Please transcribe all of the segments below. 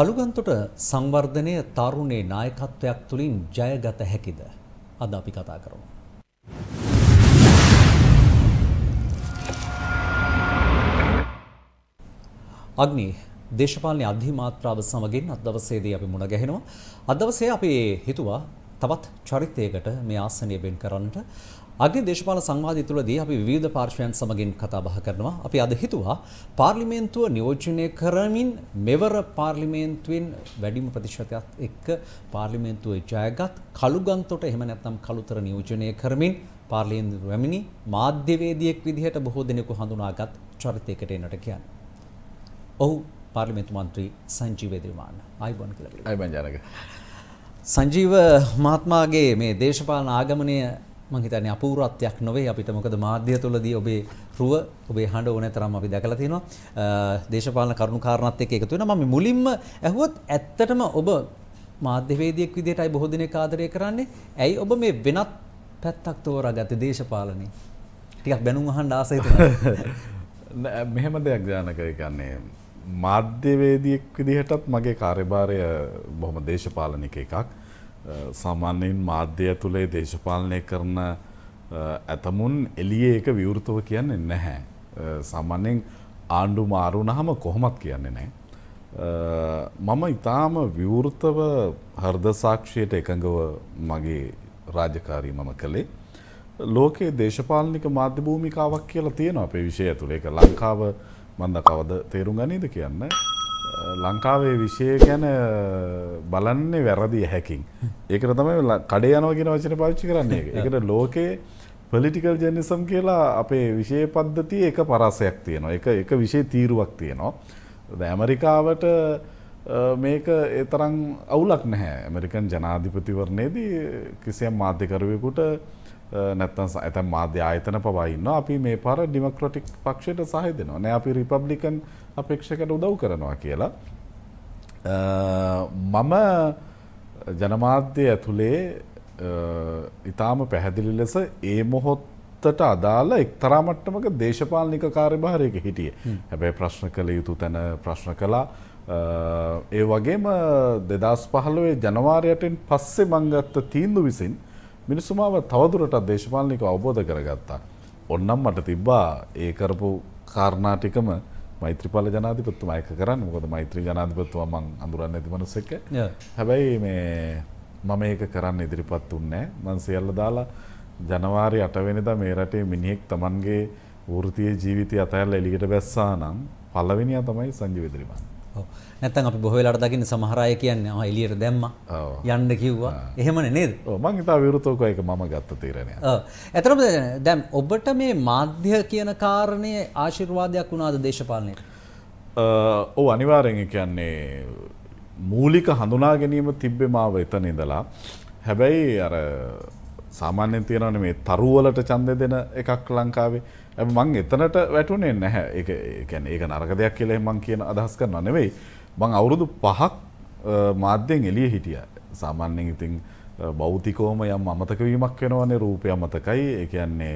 කළුගන්තොට සංවර්ධනය තරුණේ නායකත්වයක් තුළින් ජයගත හැකිද අද අපි කතා කරමු. අග්නි දේශපාලන අධිමාත්‍රාව සමගින් අද දවසේදී අපි මුණ ගැහෙනවා. අද දවසේ අපි හිතුවා තවත් චරිතයකට මේ ආසනය බෙන් කරන්නට අගේ දේශපාල සංවාධය තුළදී අපි විධ පාර්ශවයන් සමගින් කතා බහ කරනවා. අපි අද හිතුවා පාර්ලිමේන්තුව නියෝජනය කරමින් මෙවර පාර්ලිමේන්තුවෙන් වැඩිම ප්‍රතිශතයක් එක්ක පාර්ලිමේන්තුවේ ජයගත් කළුගන්තොට එහෙම නැත්නම් කළුතර නියෝජනය කරමින් පාර්ලිමේන්තු රැමිනි මාධ්‍යවේදියෙක් විදිහට බොහෝ දෙනෙකු හඳුනාගත් චරිතයකට එනට කියන්නේ. ඔහු පාර්ලිමේන්තු මන්ත්‍රී සංජීව දිමාන. ආයිබෝන් කියලා. ආයිබෝන් ජනක. සංජීව මහත්මයාගේ මේ දේශපාලන ආගමනය මං හිතන්නේ අපූර්වත්වයක් නොවේ අපිට මොකද මාධ්‍ය තුලදී ඔබේ රුව ඔබේ හඬ ඕනෑ තරම් අපි දැකලා තියෙනවා දේශපාලන කරුණු කාරණාත් එක්ක එකතු වෙනවා මම මුලින්ම ඇහුවොත් ඇත්තටම ඔබ මාධ්‍යවේදියෙක් විදිහටයි බොහෝ දිනක ආදරය කරන්නේ ඇයි ඔබ මේ වෙනත් පැත්තක් තෝරාගත්තේ දේශපාලනේ ටිකක් බැනුම් අහන්න ආසයි මෙහෙම දෙයක් ජානක කියන්නේ මාධ්‍යවේදියෙක් විදිහටත් මගේ කාර්යභාරය බොහොම දේශපාලනික එකක් සාමාන්‍යයෙන් මාධ්‍ය ඇතුළේ දේශපාලනය කරන ඇතමුන් එලියේ එක විවෘතව කියන්නේ නැහැ. සාමාන්‍යයෙන් ආණ්ඩු මාරුණහම කොහොමත් කියන්නේ නැහැ. මම ඉතාම විවෘතව හර්ද සාක්ෂයට එකඟව මගේ රාජකාරී මම කළේ. ලෝකයේ දේශපාලනික මාධ්‍ය භූමිකාවක් කියලා තියෙනවා අපේ විෂය ඇතුළේ. ඒක ලංකාව මන්ද කවද තේරුම් ගනීද කියන්න. ලංකාවේ විෂය ගැන බලන්නේ වැරදි හැකින්. ඒකට තමයි කඩේ යනවගෙන වචන පාච්චි කරන්නේ එකට ලෝකයේ පොලිටිකල් ජනිසම් කියලා අපේ විෂය පද්ධති එක පරාසයක් තියෙනවා එක එක විෂය තීරුවක් තියෙනවා. ඇමරිකාවට මේක ඒතරම් අවුලක් නැහැ ඇමරිකන් ජනාධිපතිවරණයේදී කිසියම් මාධ්‍යකරුවෙකුට නැත්තන් ඇතැම් මාධ්‍ය ආයතන පවයින්න අපි මේ පර ඩිමක්‍රටික් පක්ෂයට සහහි දෙනවා නෑ අපි රිපබ්ලිකන් අපේක්ෂකට උදව් කරනවා කියලා. මම ජනමාධ්‍ය ඇතුළේ ඉතාම පැහැදිලි ලෙස ඒ මොහොත්තට අදාළ එක්තරා මට්ටමක දේශපාලනික කාර්යභාරයක හිටියේ. හැබැයි ප්‍රශ්න කළ යුතු තැන ප්‍රශ්න කළා. ඒ වගේම දෙදස් පහළුවේ ජනවාරයටෙන් පස්සේ මංගත්ත තීන්දු විසින් මිනිස්සුමාව තවදුරටත් දේශපාලනික අවබෝධ කරගත්තා. ඔන්නම් මට තිබ්බා ඒ කරපු කාරණාටිකම මෛත්‍රපාල ජනාධිපත්තුම අයක කරන්න මොකද මෛත්‍රී ජනාධිපත්තුව මං අඳුරන්න ඇතිමනස එක හැබැයි මේ මම ඒක කරන්න ඉදිරිපත් උන්නෑ මං සියල්ල දාලා ජනවාරි අටවෙනිද මේ රටේ මිනිහෙක් තමන්ගේ වෘතිය ජීවිතය අතඇල්ල එලිට බැස්සා නම් පලවෙනියා තමයි සංජිවිදිරිමන්. නැත්තම් අපි බොහෝ වෙලාවට දකින්න සමහර අය කියන්නේ ආ එළියට දැම්මා යන්න කිව්වා එහෙමනේ නේද ඔව් මං හිතා විරුද්ධව ඒක මම ගත්ත තීරණයක් ඔව් ඇත්තටම දැන් ඔබට මේ මාධ්‍ය කියන කාරණය ආශිර්වාදයක් වුණාද දේශපාලනයට ඔව් අනිවාර්යෙන් කියන්නේ මූලික හඳුනා ගැනීම තිබ්බේ මාව එතන ඉඳලා හැබැයි අර සාමාන්‍යෙන් තියෙනවනේ මේ තරුවලට ඡන්දය දෙන එකක් ලංකාවේ. මං එතනට වැටුනේ නැහැ. ඒක කියන්නේ ඒක නරක දෙයක් කියලා මං කියන අදහස් කරනව නෙවෙයි. මං අවුරුදු පහක් මාධ්‍යයෙන් එලිය හිටිය සාමාන්‍යෙන් ඉතිං බෞතිකෝම යම් අමතකවීමක් වෙනවනේ රූපය අමතකයි එකයන්නේ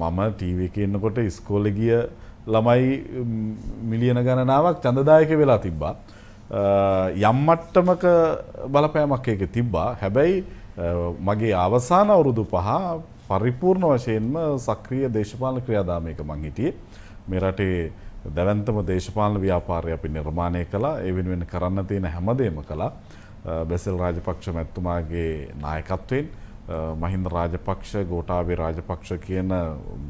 මම ටීව කියන්නකොට ඉස්කෝලගිය ළමයි මිලියන ගණනාවක් චඳදායක වෙලා තිබ්බා. යම් මට්ටමක බලපෑමක් එක තිබ්බා හැබැයි මගේ අවසාන අවුරුදු පහ පරිපූර්ණ වශයෙන්ම සක්‍රිය දේශපාල ක්‍රියාදාමයක මං හිටියේ මෙරටේ දැවන්තම දේශපාලන ව්‍යාපාරය අපි නිර්මාණය කළා ඒ වෙනුවෙන් කරන්න තියෙන හැමදේම කළා බැසල් රාජපක්ෂ මැතිතුමාගේ නායකත්වයෙන් මහින්ද රාජපක්ෂ ගෝඨාභය රාජපක්ෂ කියන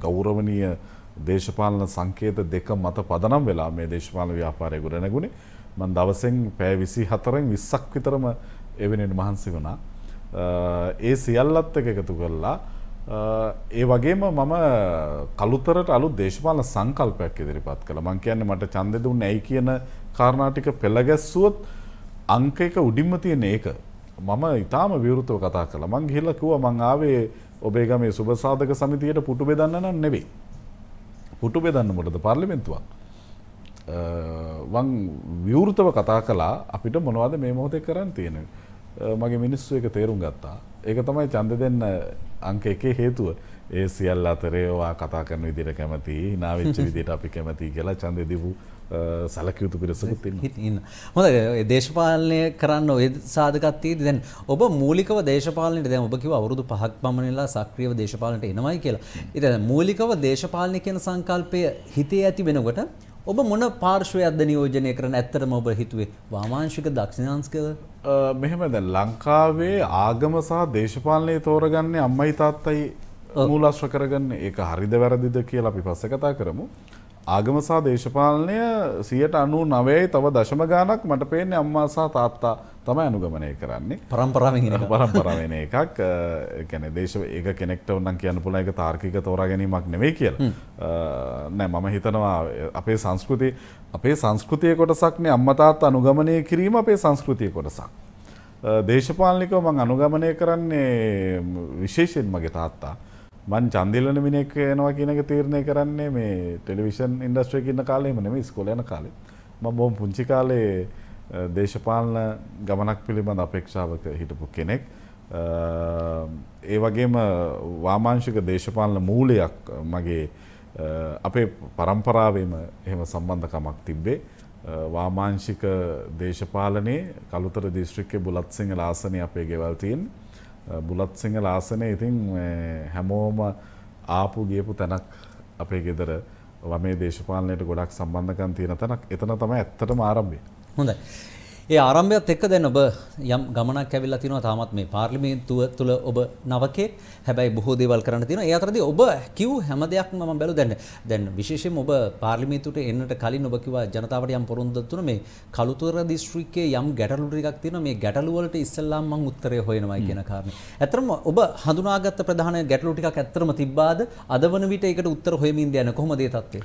ගෞරවනීය දේශපාලන සංකේත දෙක මත පදනම් වෙලා මේ දේශපාලන ව්‍යාපාරය ගොඩනැගුණේ මම දවසෙන් පැය 24න් 20ක් විතරම එවෙනෙන් මහන්සි වුණා ඒ සියල්ලත් එක්ක එකතු කරලා ඒ වගේම මම කළුතරට අලු දේශපාල සංකල්පයක් ඉදිරිපත් කළ මං කියන්නේ මට චන්ද දුන්න ඇයි කියන කාරණාටික පෙළගැස්සුවොත් අංක එක උඩින්ම තියෙන ඒක මම ඉතාම විවෘතව කතා කළ මං ගිහිල්ලා කිව්වා මං ආවේ ඔබේ ගමේ සුබසාධක සමිතියට පුටු බෙදන්න නම් නෙවෙයි. පුටු බෙදන්න මොකටද පාර්ලිමේන්තුවක්. මං විවෘතව කතා කළා අපිට මොනවද මේ මොහොතේ කරන්න තියෙන්නේ. මගේ මිනිස්සු එක තේරුම් ගත්තා. ඒක තමයි ඡන්ද දෙන්න අංක එකේ හේතුව. ඒ සියල් අතරේවා කතා කරන විදිට කැමති නාවිච්ච විදිට අපි කැමති කියලා චන්දය දිවූ සලකයුතු පිරිසකුත් ඉන්න. හොඳ දේශපාලනය කරන්න ඔය සාධකත්තිීද දැන් ඔබ මූලිකව දේශපාලනයට දැන් ඔබ කිව අවුරුදු පහක් පමණලා සක්‍රියව දේශපාලනට එනවයි කියලා. ඉත මූලිකව දේශපාලනය කියන සංකල්පය හිතේ ඇති වෙනකොට ඔබ මොන පාර්ශ්වයක්ද නියෝජනය කරන ඇත්තරම ඔබ හිතුවේ වාමාංශික දක්ෂිණංස්කද මෙහෙම දැන් ලංකාවේ ආගම සහ දේශපාලනය තෝරගන්නේ අම්මයි තාත්තයි මූලශ්‍ර කරගන්න ඒක හරිද වැරදිද කියලා අපි පස්ස කතා කරමු. ආගම සහ දේශපාලනය සියයට අනු නවයයි තව දශම ගානක් මට පේන්නේ අම්මා සහ තාත්තා තමයි අනුගමනය කරන්නේ පරම්පරාවෙන් පරම්පරාවෙන එකක් ගැන දේශ ඒක කෙනෙක්ට ඔන්නන් කියන්න පුල එක තාර්කික තෝරා ගැනීමක් නෙවෙයි කියල නෑ මම හිතනවා අපේ සංස්කෘති අපේ සංස්කෘතිය කොටසක්නේ අම්මතාත් අනුගමනය කිරීම අපේ සංස්කෘතිය කොටසක් දේශපාලනිකව මං අනුගමනය කරන්නේ විශේෂෙන් මගේ තාත්තා මන් චන්දිල්ලන මිනෙක් යනවා කියනක තීරණය කරන්නේ මේ ටෙලිවිෂන් ඉන්ඩස්ට්‍රේක ඉන්න කාලෙම නෙම ස්කොලයන කාලේ ම බොම් පුංචි කාලේ දේශපාලන ගමනක් පිළිබඳ අපේක්ෂාවක හිටපු කෙනෙක්. ඒ වගේම වාමාංශික දේශපාලන මූලයක් මගේ අපේ පරම්පරාවම එහෙම සම්බන්ධකමක් තිබ්බේ. වාමාංශික දේශපාලනයේ කළුතර දිස්ත්‍රික්කේ බුලත් සිංහල ආසනය අපේ ගෙවල්තින්. බුලත් සිංහල ආසනය ඉතින් හැමෝම ආපු ගියපු තැනක් අපේ ගෙදර වමේ දේශපාලනයට ගොඩක් සම්බන්ධකන් තියෙන තැනක් එතන තමයි ඇත්තටම ආරම්භේ. හොඳයි. ඒ ආරම්භයත් එක්ක දැන් ඔබ යම් ගමනක් ඇවිල්ලා තිනවා තාමත් මේ පාර්ලිමේන්තුව තුළ ඔබ නවකේ හැබැයි බොහෝ දේවල් කරන්න තියෙනවා. ඒ අතරදී ඔබ කිව් හැම දෙයක්ම මම බැලුවා දැන් දැන් විශේෂයෙන්ම ඔබ පාර්ලිමේන්තුවට එන්නට කලින් ඔබ කිව්වා ජනතාවට යම් පොරොන්දු තුන මේ කලුතර දිස්ත්‍රික්කයේ යම් ගැටලු ටිකක් තියෙනවා. මේ ගැටලු වලට ඉස්සෙල්ලාම මම උත්තරය හොයනවා කියන කාරණේ. ඇත්තටම ඔබ හඳුනාගත්ත ප්‍රධාන ගැටලු ටිකක් ඇත්තටම තිබ්බාද? අද වන විට ඒකට උත්තර හොයමින් යන කොහොමද ඒ තත්ත්වය?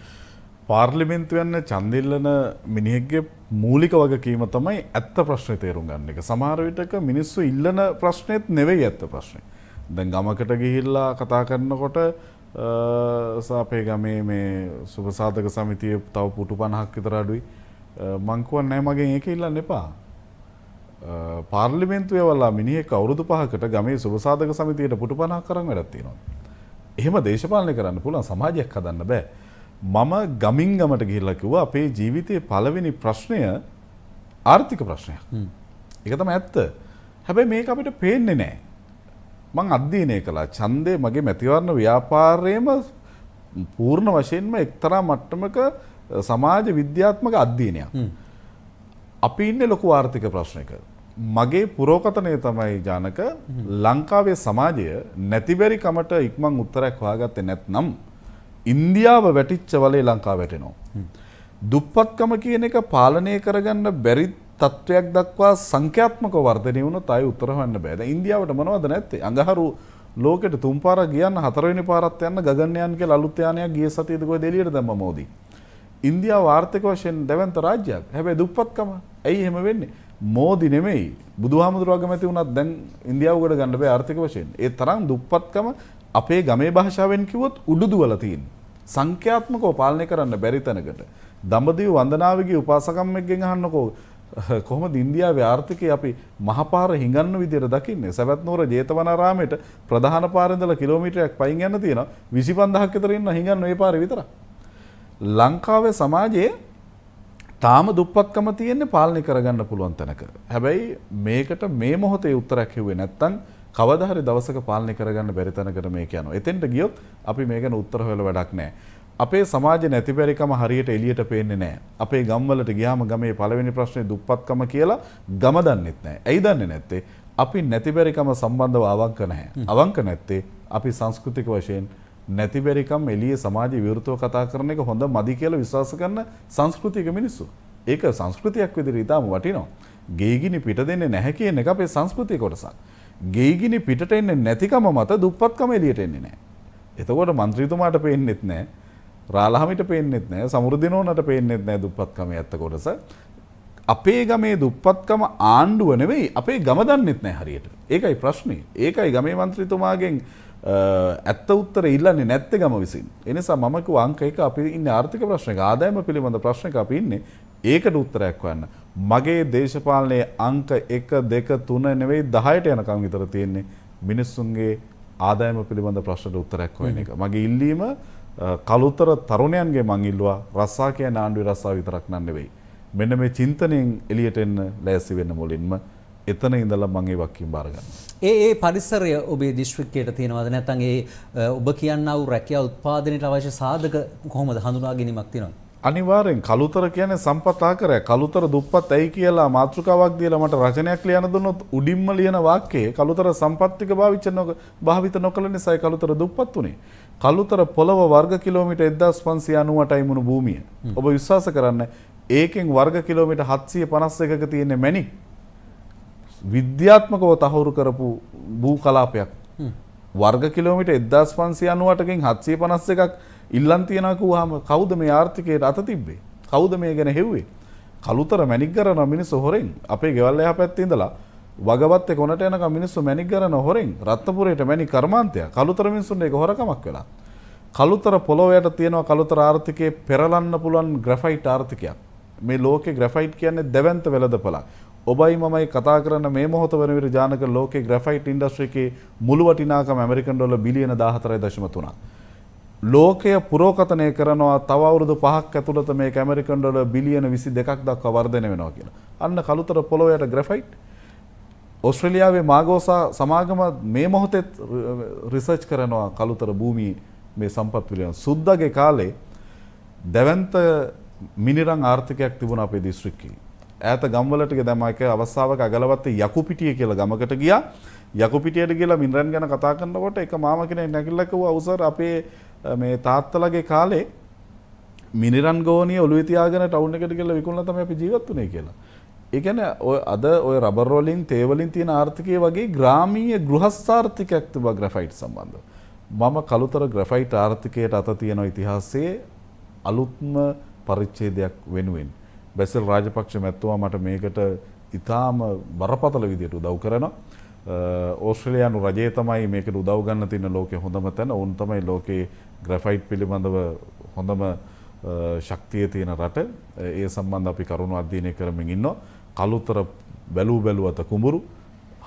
පාර්ලිමෙන්න්තුවන්න චන්දිල්ලන මිනිහෙක්ගේ මූලික වගකීම තමයි ඇත්ත ප්‍රශ්නය තේරුම් ගන්න එක සමාරවිටක මිනිස්සු ඉල්ලන ප්‍රශ්නයත් නෙවෙයි ඇත්ත ප්‍රශ්නය. දැන් ගමකට ගිහිල්ලා කතා කරන්නකොට සාපේ ගමේ මේ සුපසාධක සමිතිය තව පුටු පණහක් විතර අඩුයි මංකුවන් නෑ මගේ ඒක ඉල්ලන්න එපා. පාර්ලිමෙන්න්තුවය වල්ලා මිනිිය කවුරුදු පහකට ගමේ සුපසාධක සමිතියට පුටු පණහ කරන්න වැඩත්තිනවා. එහෙම දේශපාලනය කරන්න පුළන් සමාජයක් හදන්න බෑ. මම ගමින් ගමට ගිහිල්ලා කිව්වා අපේ ජීවිතයේ පළවෙනි ප්‍රශ්නය ආර්ථික ප්‍රශ්නයක්. ඒක තමයි ඇත්ත. හැබැයි මේක අපිට පේන්නේ නැහැ. මං අධ්‍යයනය කළා. ඡන්දේ මගේ මැතිවරණ ව්‍යාපාරයේම පූර්ණ වශයෙන්ම එක්තරා මට්ටමක සමාජ විද්‍යාත්මක අධ්‍යයනයක්. අපි ඉන්නේ ලොකු ආර්ථික ප්‍රශ්නයක. මගේ පුරෝකතනය තමයි ජානක ලංකාවේ සමාජය නැතිබැරි කමට ඉක්මන් උත්තරයක් හොයාගත්තේ නැත්නම් ඉන්දියාව වැටිච්ච වලේ ලංකා වැටෙනවා. දුප්පත්කම කියන එක පාලනය කරගන්න බැරි තත්ත්වයක් දක්වා සංඛ්‍යාත්මක වර්ධනය වුණොත් ආයෙ උත්තර හොයන්න බෑ. දැන් ඉන්දියාවට මොනවද නැත්තේ? අඟහරු ලෝකෙට තුන් පාරක් ගියන්න හතරවෙනි පාරත් යන්න ගගන්යන් කියලා අලුත් යානයක් ගිය සතියේද කොහෙද එළියට දැම්ම මොදි. ඉන්දියාව ආර්ථික වශයෙන් දැවැන්ත රාජ්‍යයක්. හැබැයි දුප්පත්කම ඇයි එහෙම වෙන්නේ? මෝදි නෙමෙයි බුදුහාමුදුරුවෝ කැමති වුණත් දැන් ඉන්දියාව ගොඩ ගන්න බෑ ආර්ථික වශයෙන්. ඒ තරම් දුප්පත්කම අපේ ගමේ භාෂාවෙන් කිව්වොත් උඩුදුවල තියෙන. සංඛ්‍යාත්මකව පාලනය කරන්න බැරි තැනකට. දඹදිව වන්දනාවගේ උපාසකම්මෙක්ගෙන් අහන්නකෝ කොහොමද ඉන්දියාවේ ආර්ථිකය අපි මහපාර හිඟන්න විදියට දකින්නේ සවැත්නුවර ජේතවනාරාමයට ප්‍රධාන පාරේ ඉඳලා කිලෝමීටරයක් පයින් යන්න තියෙනවා 25000ක් විතර ඉන්න හිඟන්න ওই පාරේ විතරක් ලංකාවේ සමාජයේ තාම දුප්පත්කම තියෙන්නේ පාලනය කරගන්න පුළුවන් තැනක හැබැයි මේකට මේ මොහොතේ උත්තරයක් හෙව්වේ නැත්තම් කවදහරි දවසක පාලනය කරගන්න බැරිතනකට මේ යන. එතෙන්ට ගියොත් අපි මේ ගැන උත්තර හොයලා වැඩක් නැහැ. අපේ සමාජ නැතිබැරිකම හරියට එළියට පේන්නේ නැහැ. අපේ ගම්වලට ගියාම ගමේ පළවෙනි ප්‍රශ්නේ දුප්පත්කම කියලා ගම දන්නෙත් නැහැ. ඇයි දන්නේ නැත්තේ? අපි නැතිබැරිකම සම්බන්ධව අවංක නැහැ. අවංක නැත්තේ අපි සංස්කෘතික වශයෙන් නැතිබැරිකම් එළියේ සමාජ විවෘතව කතා කරන එක හොඳ මදි කියලා විශ්වාස කරන සංස්කෘතික මිනිස්සු. ඒක සංස්කෘතියක් විදිහට ඉතාම වටිනවා. ගේගිනි පිට දෙන්නේ නැහැ කියන එක අපේ සංස්කෘතිය කොටසක්. ගේගිනි පිට එන්නේ නැතිකම මත දුප්පත්කම එලියට එන්නේ නෑ. එතකොට මන්ත්‍රීතුමාට පේන්නෙත් නෑ රාලහමිට පේන්නෙත් නෑ සමුෘදිනෝනට පේන්නෙත් නෑ දුපත්කම ඇත්ත කොටස. අපේ ගමේ දුප්පත්කම ආණ්ඩුව නෙවෙයි අපේ ගම දන්නෙත් නෑ හරියට. ඒකයි ප්‍රශ්නේ. ඒකයි ගමේ මන්ත්‍රීතුමාගෙන් ඇත්ත උත්තර ඉල්ලන්නේ නැත්තේ ගම විසින්. එනිසා මම කිව්ව අංක එක අපි ඉන්නේ ආර්ථික ප්‍රශ්නක ආදායම පිළිබඳ ප්‍රශ්නක අපි ඉන්නේ. ඒකට උත්තරයක් හොයන්න. මගේ දේශපාලනයේ අංක 1 2 3 නෙවෙයි 10ට යනකම් විතර තියෙන්නේ මිනිස්සුන්ගේ ආදායම පිළිබඳ ප්‍රශ්නට උත්තරයක් හොයන එක. මගේ ඉල්ලීම කලුතර තරුණයන්ගේ මං ඉල්ලුවා රස්සා කියන ආණ්ඩුවේ රස්සා විතරක් නන් නෙවෙයි. මෙන්න මේ චින්තනයෙන් එළියට එන්න ලෑස්ති වෙන්න මුලින්ම එතන ඉඳලා මං ඒ වක්කීම් බාර ගන්නවා. ඒ ඒ පරිසරය ඔබේ දිස්ත්‍රික්කයට තියෙනවද නැත්නම් ඒ ඔබ කියනා වූ රැකියා උත්පාදනයට අවශ්‍ය සාධක කොහොමද හඳුනා ගැනීමක් තියෙනවද? අනිවාරෙන් කළුතර කියන සම්පතා කර කළුතර දුප්පත් ඇයි කියලා මාතෘකාවක් දීලා මට රචනයක් ලියන දුන්නොත් උඩින්ම ලියන වාක්‍යයේ කළුතර සම්පත්තික භාවිත නොක භාවිත නොකළ නිසායි කළුතර දුප්පත් උනේ. කළුතර පොළව වර්ග කිලෝමීටර් 1598යි මුණු භූමිය. ඔබ විශ්වාස කරන්න ඒකෙන් වර්ග කිලෝමීටර් 751ක තියෙන මැණික් විද්‍යාත්මකව තහවුරු කරපු භූ කලාපයක්. වර්ග කිලෝමීටර් 1598කින් 751ක් ඉල්ලන් තියෙනකුවාම කෞද මේ ආර්ථිකයට අත තිබ්බේ කෞද මේ ගැන හෙව්වේ කළුතර මැනික් කරන මිනිස්සු හොරෙන් අපේ ගෙවල් එහා පැත්තේ ඉඳලා වගවත් කොනට යනක මිනිස්සු මැනික් කරන හොරෙන් රත්නපුරේට මැනික් කර්මාන්තය කළුතර මිනිස්සුන්ට ඒක හොරකමක් වෙලා කළුතර පොළොවයට තියෙනවා කළුතර ආර්ථිකයේ පෙරලන්න පුළුවන් ග්‍රැෆයිට් ආර්ථිකයක් මේ ලෝකේ ග්‍රැෆයිට් කියන්නේ දැවැන්ත වෙළඳපළක් ඔබයි මමයි කතා කරන මේ මොහොත වන විට ජානක ලෝකේ ග්‍රැෆයිට් ඉන්ඩස්ට්‍රි එකේ මුළු වටිනාකම ඇමරිකන් ඩොලර් බිලියන 14.3ක්. ලෝකය පුරෝකතනය කරනවා තව අවුරුදු පහක් ඇතුළත මේ ඇමරිකන් ඩොලර් බිලියන 22ක් දක්වා වර්ධනය වෙනවා කියලා. අන්න කලුතර පොළොවයට ග්‍රැෆයිට් ඔස්ට්‍රේලියාවේ මාගෝසා සමාගම මේ මොහොතෙත් රිසර්ච් කරනවා කලුතර භූමි මේ සම්පත් පිළිබඳ. සුද්දගේ කාලේ දැවැන්ත මිනිරං ආර්ථිකයක් තිබුණා අපේ දිස්ත්‍රික්කයේ. ඈත ගම්වලට දැම එක අවස්ථාවක අගලවත්තේ යකුපිටිය කියලා ගමකට ගියා. යකුපිටියට කියලා මිනිරන් ගැන කතා කරනකොට එක මාම කෙනෙක් නැගිටලා කිව්වා "උසර් අපේ මේ තාත්තලගේ කාලේ මිනිරන් ගෝනිය ඔලුවේ තියාගෙන ටවුන් එකට ගිහලා විකුණලා තමයි අපි ජීවත් වුනේ කියලා. ඒ කියන්නේ ඔය අද ඔය රබර් රෝලින් තේ වලින් තියෙන ආර්ථිකය වගේ ග්‍රාමීය ගෘහස්ථාර්ථිකයක් තිබා ග්‍රැෆයිට් සම්බන්ධව. මම කළුතර ග්‍රැෆයිට් ආර්ථිකයට අත තියෙන ඉතිහාසයේ අලුත්ම පරිච්ඡේදයක් වෙනුවෙන් බැසල් රාජපක්ෂ මැතිතුමා මට මේකට ඉතාම බරපතල විදියට උදව් කරනවා. ඕස්ට්‍රේලියානු රජය තමයි මේකට උදව් ගන්න තියෙන ලෝකේ හොඳම තැන. ඔවුන් තමයි ලෝකේ ග්‍රෆයිට් පිළිබඳව හොඳම ශක්තිය තියෙන රට ඒ සම්බන්ධ අපි කරුණු අධ්‍යයනය කරමින් ඉන්නවා. කළුතර බැලූ බැලුවත කුඹුරු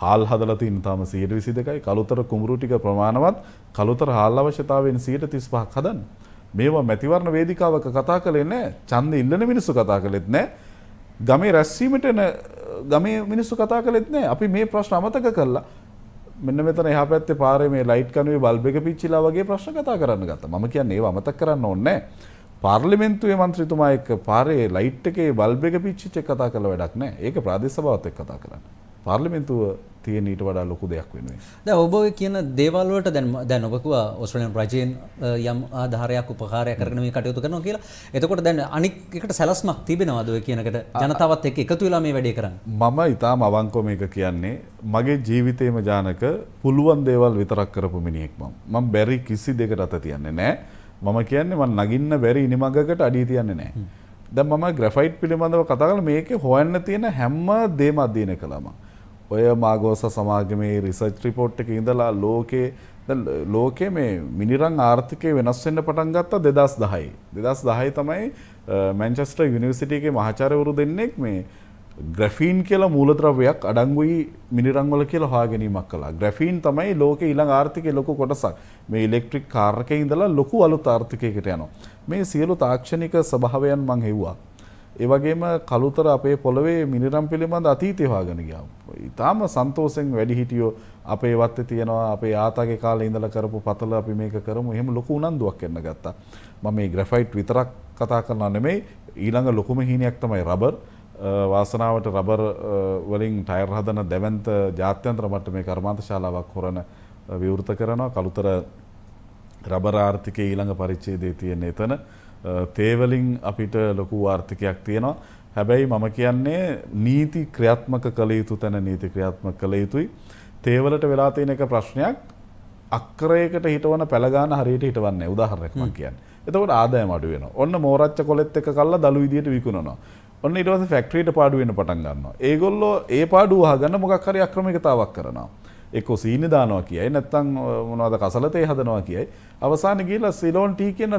හාල් හදලා තියෙන තාම 122යි කළුතර කුඹුරු ටික ප්‍රමාණවත් කළුතර හාල් අවශ්‍යතාවයෙන් 135ක් හදන්න. මේවා මැතිවරණ වේදිකාවක කතා කළේ නැහැ. ඡන්ද ඉල්ලන මිනිස්සු කතා කළෙත් නැහැ. ගමේ රැස්වීමට එන ගමේ මිනිස්සු කතා කළෙත් නැහැ. අපි මේ ප්‍රශ්න අමතක කළා. මෙන්න මෙතන එහා පැත්තේ පාරේ මේ ලයිට් කණුවේ බල්බ් එක පිච්චිලා වගේ ප්‍රශ්න කතා කරන්න ගත්තා. මම කියන්නේ ඒව අමතක කරන්න ඕනේ නැහැ. පාර්ලිමේන්තුවේ മന്ത്രിතුමා එක්ක පාරේ ලයිට් එකේ බල්බ් එක පිච්චිච්ච කතා කළ වැඩක් නැහැ. ඒක ප්‍රාදේශ සභාවත් එක්ක කතා කරන්න. පාර්ලිමේන්තුව තියෙන ඊට වඩා ලොකු දෙයක් වෙනුවෙන්. දැන් ඔබ කියන දේවල් වලට දැන් දැන් ඔබ කිව්වා ඕස්ට්‍රේලියානු රජයෙන් යම් ආධාරයක් උපකාරය කරගෙන මේ කටයුතු කරනවා කියලා. එතකොට දැන් අනික් එකට සැලැස්මක් තිබෙනවද ඔය කියන එකට ජනතාවත් එක්ක එකතු වෙලා මේ වැඩේ කරන්නේ? මම ඊටාම අවංකව මේක කියන්නේ මගේ ජීවිතේම ජානක පුළුවන් දේවල් විතරක් කරපු මිනිහෙක් මම. මම බැරි කිසි දෙකට අත තියන්නේ නැහැ. මම කියන්නේ මම නගින්න බැරි ඉනිමඟකට අඩිය තියන්නේ නැහැ. දැන් මම ග්‍රැෆයිට් පිළිබඳව කතා කරලා මේකේ හොයන්න තියෙන හැම දෙම අධ්‍යයනය කළා මම. ඔය මාගෝස සමාගමේ රිසර්ච් රිපෝට් එක ඉඳලා ලෝකේ ලෝකයේ මේ මිනිරං ආර්ථිකය වෙනස් වෙන්න පටන් ගත්තා 2010. 2010 තමයි මැන්චෙස්ටර් යුනිවර්සිටියේ මහාචාර්යවරු දෙන්නෙක් මේ ග්‍රැෆීන් කියලා මූලද්‍රව්‍යයක් අඩංගුයි මිනිරං වල කියලා හොයාගැනීමක් කළා. ග්‍රැෆීන් තමයි ලෝකේ ඊළඟ ආර්ථිකයේ ලොකු කොටසක්. මේ ඉලෙක්ට්‍රික් කාර් එකේ ඉඳලා ලොකු අලුත් ආර්ථිකයකට යනවා. මේ සියලු තාක්ෂණික ස්වභාවයන් මං හෙව්වා. ඒ වගේම කළුතර අපේ පොළවේ මිනිරම් පිළිබඳ අතීතය හොයාගෙන ගියා. ඊටාම සන්තෝෂෙන් වැඩි හිටියෝ අපේ වත්තේ තියෙනවා අපේ ආතාගේ කාලේ ඉඳලා කරපු පතල අපි මේක කරමු. එහෙම ලොකු උනන්දුවක් එන්න ගත්තා. මම මේ ග්‍රැෆයිට් විතරක් කතා කරනවා නෙමෙයි ඊළඟ ලොකුම හිණයක් තමයි රබර්. වාසනාවට රබර් වලින් ටයර් හදන දැවන්ත ජාත්‍යන්තර මට්ටමේ කර්මාන්ත ශාලාවක් හොරන විවෘත කරනවා කළුතර රබර ආර්ථිකයේ ඊළඟ පරිච්ඡේදයේ තියෙන එතන තේවලින් අපිට ලොකු වාර්ථකයක් තියෙනවා. හැබැයි මම කියන්නේ නීති ක්‍රියාත්මක කළ යුතු තැන නීති ක්‍රියාත්මක කළ යුතුයි. තේවලට වෙලා තියෙන එක ප්‍රශ්නයක් අක්කරයකට හිටවන පැළගාන හරියට හිටවන්නේ උදාහරණයක් මම කියන්නේ. එතකොට ආදායම අඩු වෙනවා. ඔන්න මෝරච්ච කොලෙත් එක කල්ලා දළු විදියට විකුණනවා. ඔන්න ඊට පස්සේ ෆැක්ටරියට පාඩු වෙන්න පටන් ගන්නවා. ඒගොල්ලෝ ඒ පාඩුව අහගන්න මොකක් හරි අක්‍රමිකතාවක් කරනවා. එක්ක සීනි දානවා කියයි නැත්නම් මොනවද කසලතේ හදනවා කියයි අවසාන ගිහිල්ලා සිලෝන් ටී කියන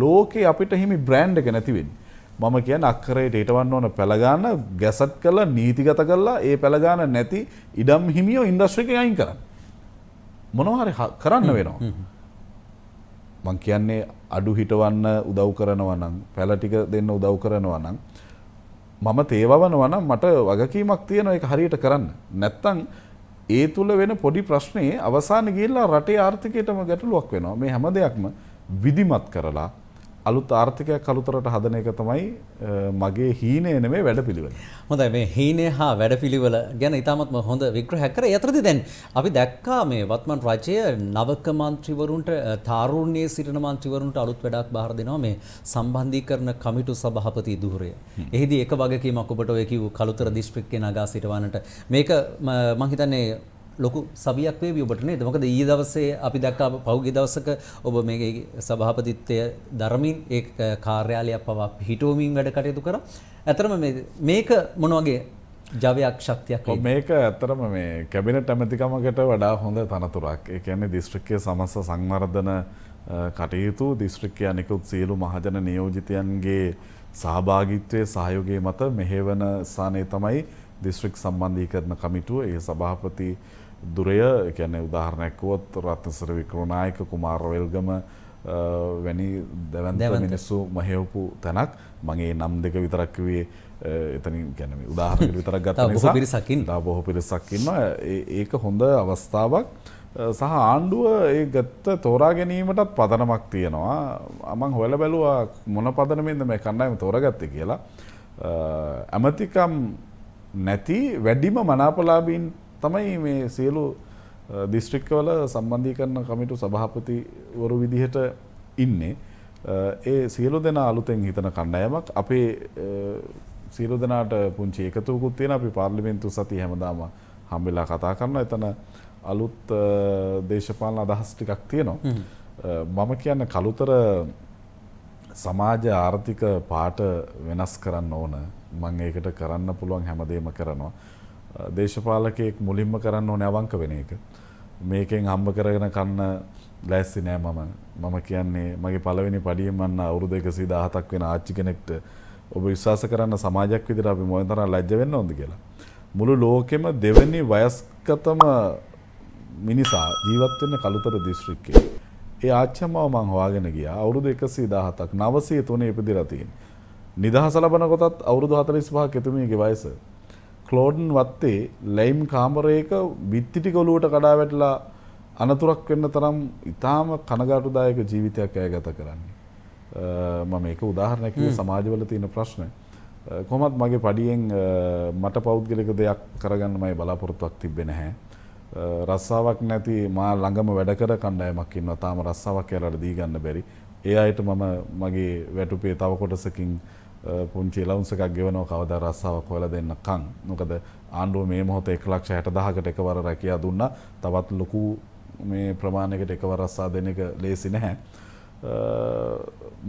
ලෝකේ අපිට හිමි බ්‍රෑන්ඩ් එක නැති වෙන්නේ මම කියන්නේ අක්කරයට හිටවන්න ඕන පළගාන ගැසට් කරලා නීතිගත කරලා ඒ පළගාන නැති ඉඩම් හිමියෝ ඉන්ඩස්ට්‍රි එකෙන් අයින් කරන්න මොනවා හරි කරන්න වෙනවා මං කියන්නේ අඩු හිටවන්න උදව් කරනවා නම් පැල ටික දෙන්න උදව් කරනවා නම් මම තේවවනවා නම් මට වගකීමක් තියෙනවා ඒක හරියට කරන්න නැත්තම් ඒ තුළ වෙන පොඩි ප්‍රශ්නයේ අවසාන ගිහිල්ලා රටේ ආර්ථිකයටම ගැටලුවක් වෙනවා. මේ හැම දෙයක්ම විධිමත් කරලා අලුත් ආර්ථිකයක් අලුතරට හදන එක තමයි මගේ හීනය නෙමේ වැඩපිළිවෙල. හොඳයි මේ හීනය හා වැඩපිළිවෙල ගැන ඉතාමත්ම හොඳ විග්‍රහයක් කර යතරදි දැන් අපි දැක්කා මේ වත්මන් රජය නවක මන්ත්‍රීවරුන්ට තාරුණ්‍යයේ සිටින මන්ත්‍රීවරුන්ට අලුත් වැඩක් බාර දෙනවා මේ සම්බන්ධීකරණ කමිටු සභාපති ධූරය. එහිදී එක වගකීමක් ඔබට ඔය කිව්ව කලුතර දිස්ත්‍රික්කේ නගා සිටවන්නට මේක මම හිතන්නේ ලොකු සවියක් වේවි ඔබට නේද? මොකද ඊයේ දවසේ අපි දැක්කා පහුගිය දවසක ඔබ මේ සභාපතිත්වය දරමින් ඒ කාර්යාලයක් පවා පිහිටුවමින් වැඩ කටයුතු කරා. ඇතරම මේ මේක මොන වගේ ජවයක් ශක්තියක් මේක ඇත්තරම මේ කැබිනට ඇමතිකමකට වඩා හොඳ තනතුරක්. ඒ කියන්නේ දිස්ත්‍රික්කයේ සමස්ත සංවර්ධන කටයුතු දිස්ත්‍රික්කයේ අනිකුත් සියලු මහජන නියෝජිතයන්ගේ සහභාගිත්වයේ සහයෝගය මත මෙහෙවන ස්ථානයේ තමයි දිස්ත්‍රික් සම්බන්ධීකරණ කමිටුව ඒ සභාපති දුරය එකැන උදාහරණැක්කුවත් රත්නසර වික්‍රණනායක කුමාරවල්ගම වැනි දැවන්දැව මිනිස්සු මහෙවපු තැනක් මගේ නම් දෙක විතරක්කවේ එතනින් ගැනම උදාහරණ විතරක් ගත නිසා පිරිසකින් බොහෝ පිරිසක්කින්න ඒක හොඳ අවස්ථාවක් සහ ආණ්ඩුව ඒ ගත්ත තෝරා ගැනීමටත් පදනමක් තියෙනවා අමං හොල බැලුවා මොන පදනමින්ද මේ කණ්ඩායම තෝරගත්ත කියලා ඇමතිකම් නැති වැඩිම මනාපලාබීන්ට තමයි මේ සියලු දිස්ත්‍රික්කවල සම්බන්ධීකරණ කමිටු සභාපතිවරු විදිහට ඉන්නේ. ඒ සියලු දෙනා අලුතෙන් හිතන කණ්ඩායමක් අපේ සියලු දෙනාට පුංචි එකතුවකුත් තියෙන අපි පාර්ලිමේන්තු සති හැමදාම හම්බෙලා කතා කරනවා. එතන අලුත් දේශපාලන අදහස් ටිකක් තියෙනවා. මම කියන්නේ කලුතර සමාජ ආර්ථික පාට වෙනස් කරන්න ඕන. මම ඒකට කරන්න පුළුවන් හැමදේම කරනවා. දේශපාලකයෙක් මුලින්ම කරන්න ඕන අවංක වෙන එක. මේකෙන් හම්බ කරගෙන කන්න ලෑස්සි නෑ මම මම කියන්නේ මගේ පළවෙනි පඩියෙන් මන්න අවුරුදු 117ක් වෙන ආච්චි කෙනෙක්ට ඔබ විශ්වාස කරන්න සමාජයක් විදිහට අපි මොන තරම් ලැජ්ජ වෙන්න ඕනද කියලා. මුළු ලෝකෙම දෙවෙනි වයස්කතම මිනිසා ජීවත් වෙන කළුතර දිස්ත්‍රික්කයේ. ඒ ආච්චිමව මම හොයාගෙන ගියා. අවුරුදු 117ක් 903 ඉපදිලා තියෙන. නිදහස ලබනකොටත් අවුරුදු 45ක් එතුමියගේ වයස. ක්ලෝඩන් වත්තේ ලැයිම් කාමරයක බිත්තිටි කොලුවට කඩා වැටලා අනතුරක් වෙන්න තරම් ඉතාම කනගාටුදායක ජීවිතයක් ඇය ගත කරන්නේ. මම ඒක උදාහරණයක් සමාජවල තියෙන ප්‍රශ්න. කොහොමත් මගේ පඩියෙන් මට පෞද්ගලික දෙයක් කරගන්න මම බලාපොරොත්තුවක් තිබ්බේ නැහැ. රස්සාවක් නැති මා ළඟම වැඩ කර කණ්ඩායමක් ඉන්නවා. තාම රස්සාවක් යාලට දී ගන්න බැරි. ඒ අයට මම මගේ වැටුපේ තව කොටසකින් පුංචි ලවන්සකක් ගෙවනෝ කවද රස්සාාවක් හොල දෙන්න කං නොකද ආණ්ඩුව මේ මොහොත එක ලක්ෂ හැට දහකට එකවර රැකයා දුන්න තවත් ලොකු මේ ප්‍රමාණයකට එකව රස්සා දෙන එක ලේසි නැහැ.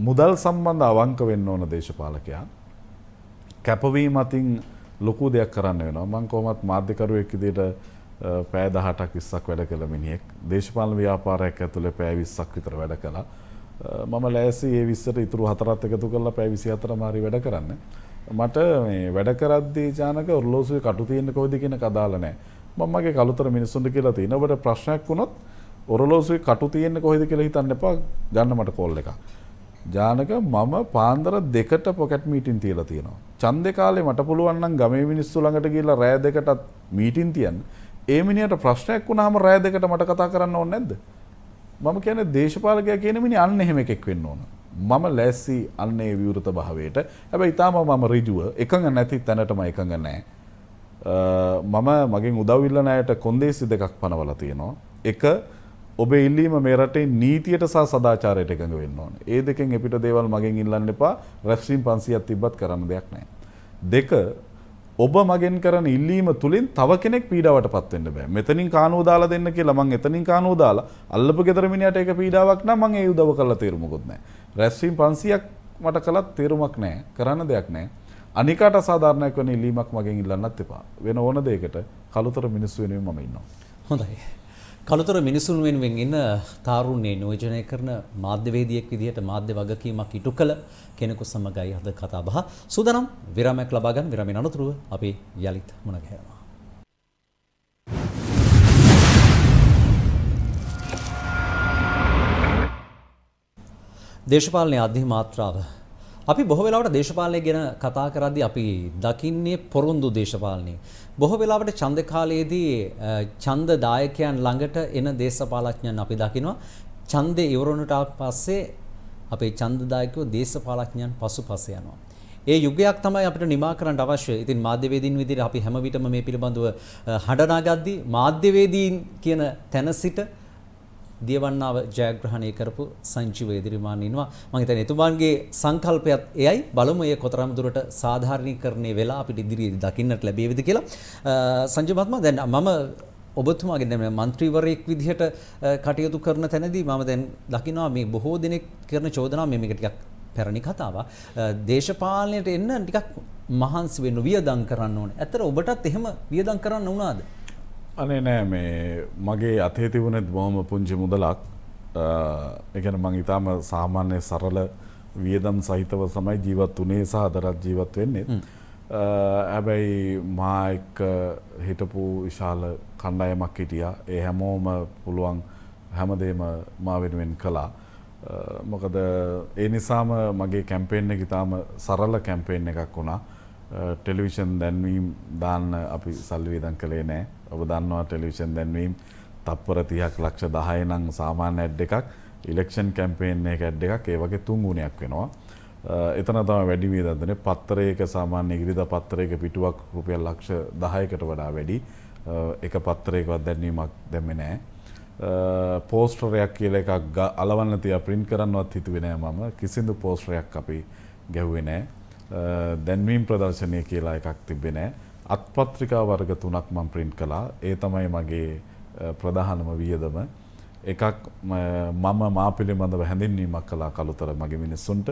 මුදල් සම්බන්ධ අවංක වෙන්න ඕන දේශපාලකයා. කැපවී මතින් ලොකු දෙයක් කරන්න වෙන මංකෝමත් මාධ්‍යකරුවෙක් දිට පෑදහටක් විස්සක් වැඩ කළ මිනිෙක් දේශපාල ව්‍යාපාරයක් ඇතුළ පෑවිස්සක් විතර වැඩ කලා මම ලෑසි ඒ විස්සර ඉතුරු හතරත් එකතු කරලා පැවිසි අතර මාරි වැඩ කරන්න. මට මේ වැඩ කරද්දී ජානක ඔරලෝසුවේ කටු තියෙන්න කොහොද කියන කදාල නෑ. මම මගේ කලුතර මිනිස්සුන්ට කියලා තියෙන. ඔබට ප්‍රශ්නයක් වුණොත් ඔරලෝසුවේ කටු තියෙන්න කොහෙද කියලා හිතන්න එපා. ගන්න මට කෝල් එකක්. ජානක මම පාන්දර දෙකට පොකට් මීටින් තියලා තියෙනවා. ඡන්දේ කාලේ මට පුළුවන් නම් ගමේ මිනිස්සු ළඟට ගිහිල්ලා රෑ දෙකටත් මීටින් තියන්න. ඒ මිනිහට ප්‍රශ්නයක් වුණාම රෑ දෙකට මට කතා කරන්න ඕනේ නැද්ද? මම කියන දේශපාලකය කියන මිනි අන්න එහෙම එකෙක් වෙන්න ඕන. මම ලැස්සි අන්නේ විවෘත භාවයට හැබැයි තාම මම ඍජුව එකඟ නැති තැනටම එකඟ නැහැ. මම මගෙන් උදව් ඉල්ලන අයට කොන්දේසි දෙකක් පනවලා තියෙනවා. එක ඔබේ ඉල්ලීම මේ රටේ නීතියට සහ සදාචාරයට එකඟ වෙන්න ඕනේ. ඒ දෙකෙන් එපිට දේවල් මගෙන් ඉල්ලන්න එපා. රැස්වීම් 500ක් තිබ්බත් කරන්න දෙයක් නැහැ. දෙක ඔබ මගෙන් කරන ඉල්ලීම තුළින් තව කෙනෙක් පීඩාවට පත්වෙන්න බෑ මෙතනින් කානෝ දාලා දෙන්න කියලා මං එතනින් කානෝ දාලා අල්ලපු ගෙදර මිනිහට ඒක පීඩාවක් නම් මං ඒ උදව් කරලා තේරුමකුත් නෑ රැස්වීම 500ක් මට කළත් තේරුමක් නෑ කරන්න දෙයක් නෑ අනිකාට අසාධාරණයක් වෙන ඉල්ලීමක් මගෙන් ඉල්ලන්නත් එපා වෙන ඕන දෙයකට කලුතර මිනිස්සු වෙනුවෙන් මම ඉන්නවා හොඳයි කළුතර මිනිසුන් වෙනුවෙන් එන තාරුණ්‍යය නියෝජනය කරන මාධ්‍යවේදියෙක් විදිහට මාධ්‍ය වගකීමක් ඉටු කළ කෙනෙකු සමගයි අද කතා බහ. සූදානම් විරාමයක් ලබා ගන්න විරාමයෙන් අනතුරුව අපි යලිත් මුණ ගැහෙනවා. දේශපාලනයේ අධිමාත්‍රාව අපි බොහෝ වෙලාවට දේශපාලනය ගැන කතා කරද්දී අපි දකින්නේ පොරොන්දු දේශපාලනය. බොහෝ වෙලාවට ඡන්ද කාලයේදී ඡන්ද දායකයන් ළඟට එන දේශපාලඥයන් අපි දකිනවා ඡන්දේ ඉවරුණට පස්සේ අපේ ඡන්ද දායකයෝ දේශපාලඥයන් පසුපස යනවා. ඒ යුගයක් තමයි අපිට නිමා කරන්න අවශ්‍ය. ඉතින් මාධ්‍යවේදීන් විදිහට අපි හැම විටම මේ පිළිබඳව හඬනාගද්දී මාධ්‍යවේදීන් කියන තැන සිට දියවන්නාව ජයග්‍රහණය කරපු සංජීව ඉදිරිමාන් ඉන්නවා මම හිතන්නේ එතුමාගේ සංකල්පයත් එයයි බලමු ඒ කොතරම් දුරට සාධාරණීකරණය වෙලා අපිට ඉදිරියේදී දකින්නට ලැබෙවිද කියලා සංජීව මහත්මයා දැන් මම ඔබතුමාගේ දැන් മന്ത്രിවරයෙක් විදිහට කටයුතු කරන තැනදී මම දැන් දකිනවා මේ බොහෝ දිනෙක කරන චෝදනා මේ මේක ටිකක් පැරණි කතාවක් දේශපාලනයට එන්න ටිකක් මහන්සි වෙන්න වියදම් කරන්න ඕනේ. ඇත්තට ඔබටත් එහෙම වියදම් කරන්න වුණාද? අනේ නෑ මේ මගේ අතේ තිබුණෙත් බොහොම පුංචි මුදලක් එකන මං ඉතාම සාමාන්‍ය සරල වියදම් සහිතව සමයි ජීවත් වනේ සහදරත් ජීවත් වෙන්නේ හැබැයි මා එක්ක හිටපු විශාල කණ්ඩායමක් හිටියා ඒ හැමෝම පුළුවන් හැමදේම මා වෙනුවෙන් කළා මොකද ඒ නිසාම මගේ කැම්පේෙන් එක ඉතාම සරල කැම්පේෙන් එකක් වුණා ටෙලිවිෂන් uh, දැන්වීම් දාන්න අපි සල්වීදන් කළේ නෑ ඔබ දන්නවා ටෙලිවිෂන් දැන්වීම් තත්පර තියක් ලක්ෂ දහය නං සාමාන්‍ය ඇඩ් එකක් ඉලෙක්ෂන් කැම්පේෙන් එක ඇඩ් එකක් ඒ වගේ තුන් ගුණයක් වෙනවා. Uh, එතන තම වැඩිවී දදන පත්තරයක සාමාන්‍ය ඉරිද පත්තරයක පිටුවක් රුපියල් ලක්ෂ දහයකට වඩා වැඩි uh, එක පත්තරයකවත් දැන්වීමක් දැම නෑ. පෝස්ටරයක් කියල එකක් අලවන්න තිය ප්‍රින් කරන්නවත් හිතුවෙනෑ මම කිසිදු පෝස්ටරයක් අපි ගැව්වෙනෑ දැන්වීම් ප්‍රදර්ශනය කියලා එකක් තිබෙනෑ. අත්පත්‍රිකා වර්ග තුනක් මම print කළා. ඒ තමයි මගේ ප්‍රධානම වියදම. එකක් මම මා පිළිබඳව හැඳින්වීමක් කළා කළුතර මගේ මිනිස්සුන්ට.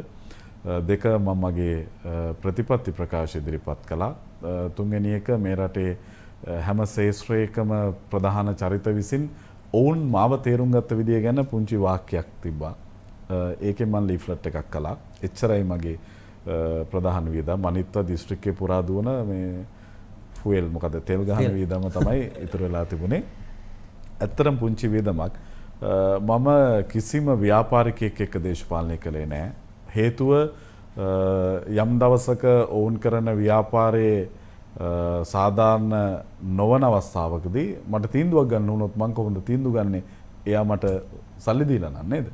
දෙක මම මගේ ප්‍රතිපත්ති ප්‍රකාශ ඉදිරිපත් කළා. තුන්වෙනි එක මේ රටේ හැම ශේෂ්ත්‍රයකම ප්‍රධාන චරිත විසින් ඔවුන් මාව තේරුම් ගත්ත විදිය ගැන පුංචි වාක්‍යයක් තිබ්බා. ඒකෙන් මම ලීෆ්ලට් එකක් කළා. එච්චරයි මගේ ප්‍රධාන වියදම් අනිත්ව දිස්ත්‍රික්කේ පුරා දුවන මේ ෆුවල් මොකද තෙල් ගහන වියදම තමයි ඉතුරු වෙලා තිබුණේ. ඇත්තරම් පුංචි වියදමක් මම කිසිම ව්‍යාපාරිකයෙක් එක්ක දේශපාලනය කළේ නෑ. හේතුව යම් දවසක ඔවුන් කරන ව්‍යාපාරයේ සාධාරණ නොවන අවස්ථාවකදී මට තීන්දුවක් ගන්න වුණොත් මං කොහොමද තීන්දුව ගන්නේ? එයා මට සල්ලි දීලා නන්නේද?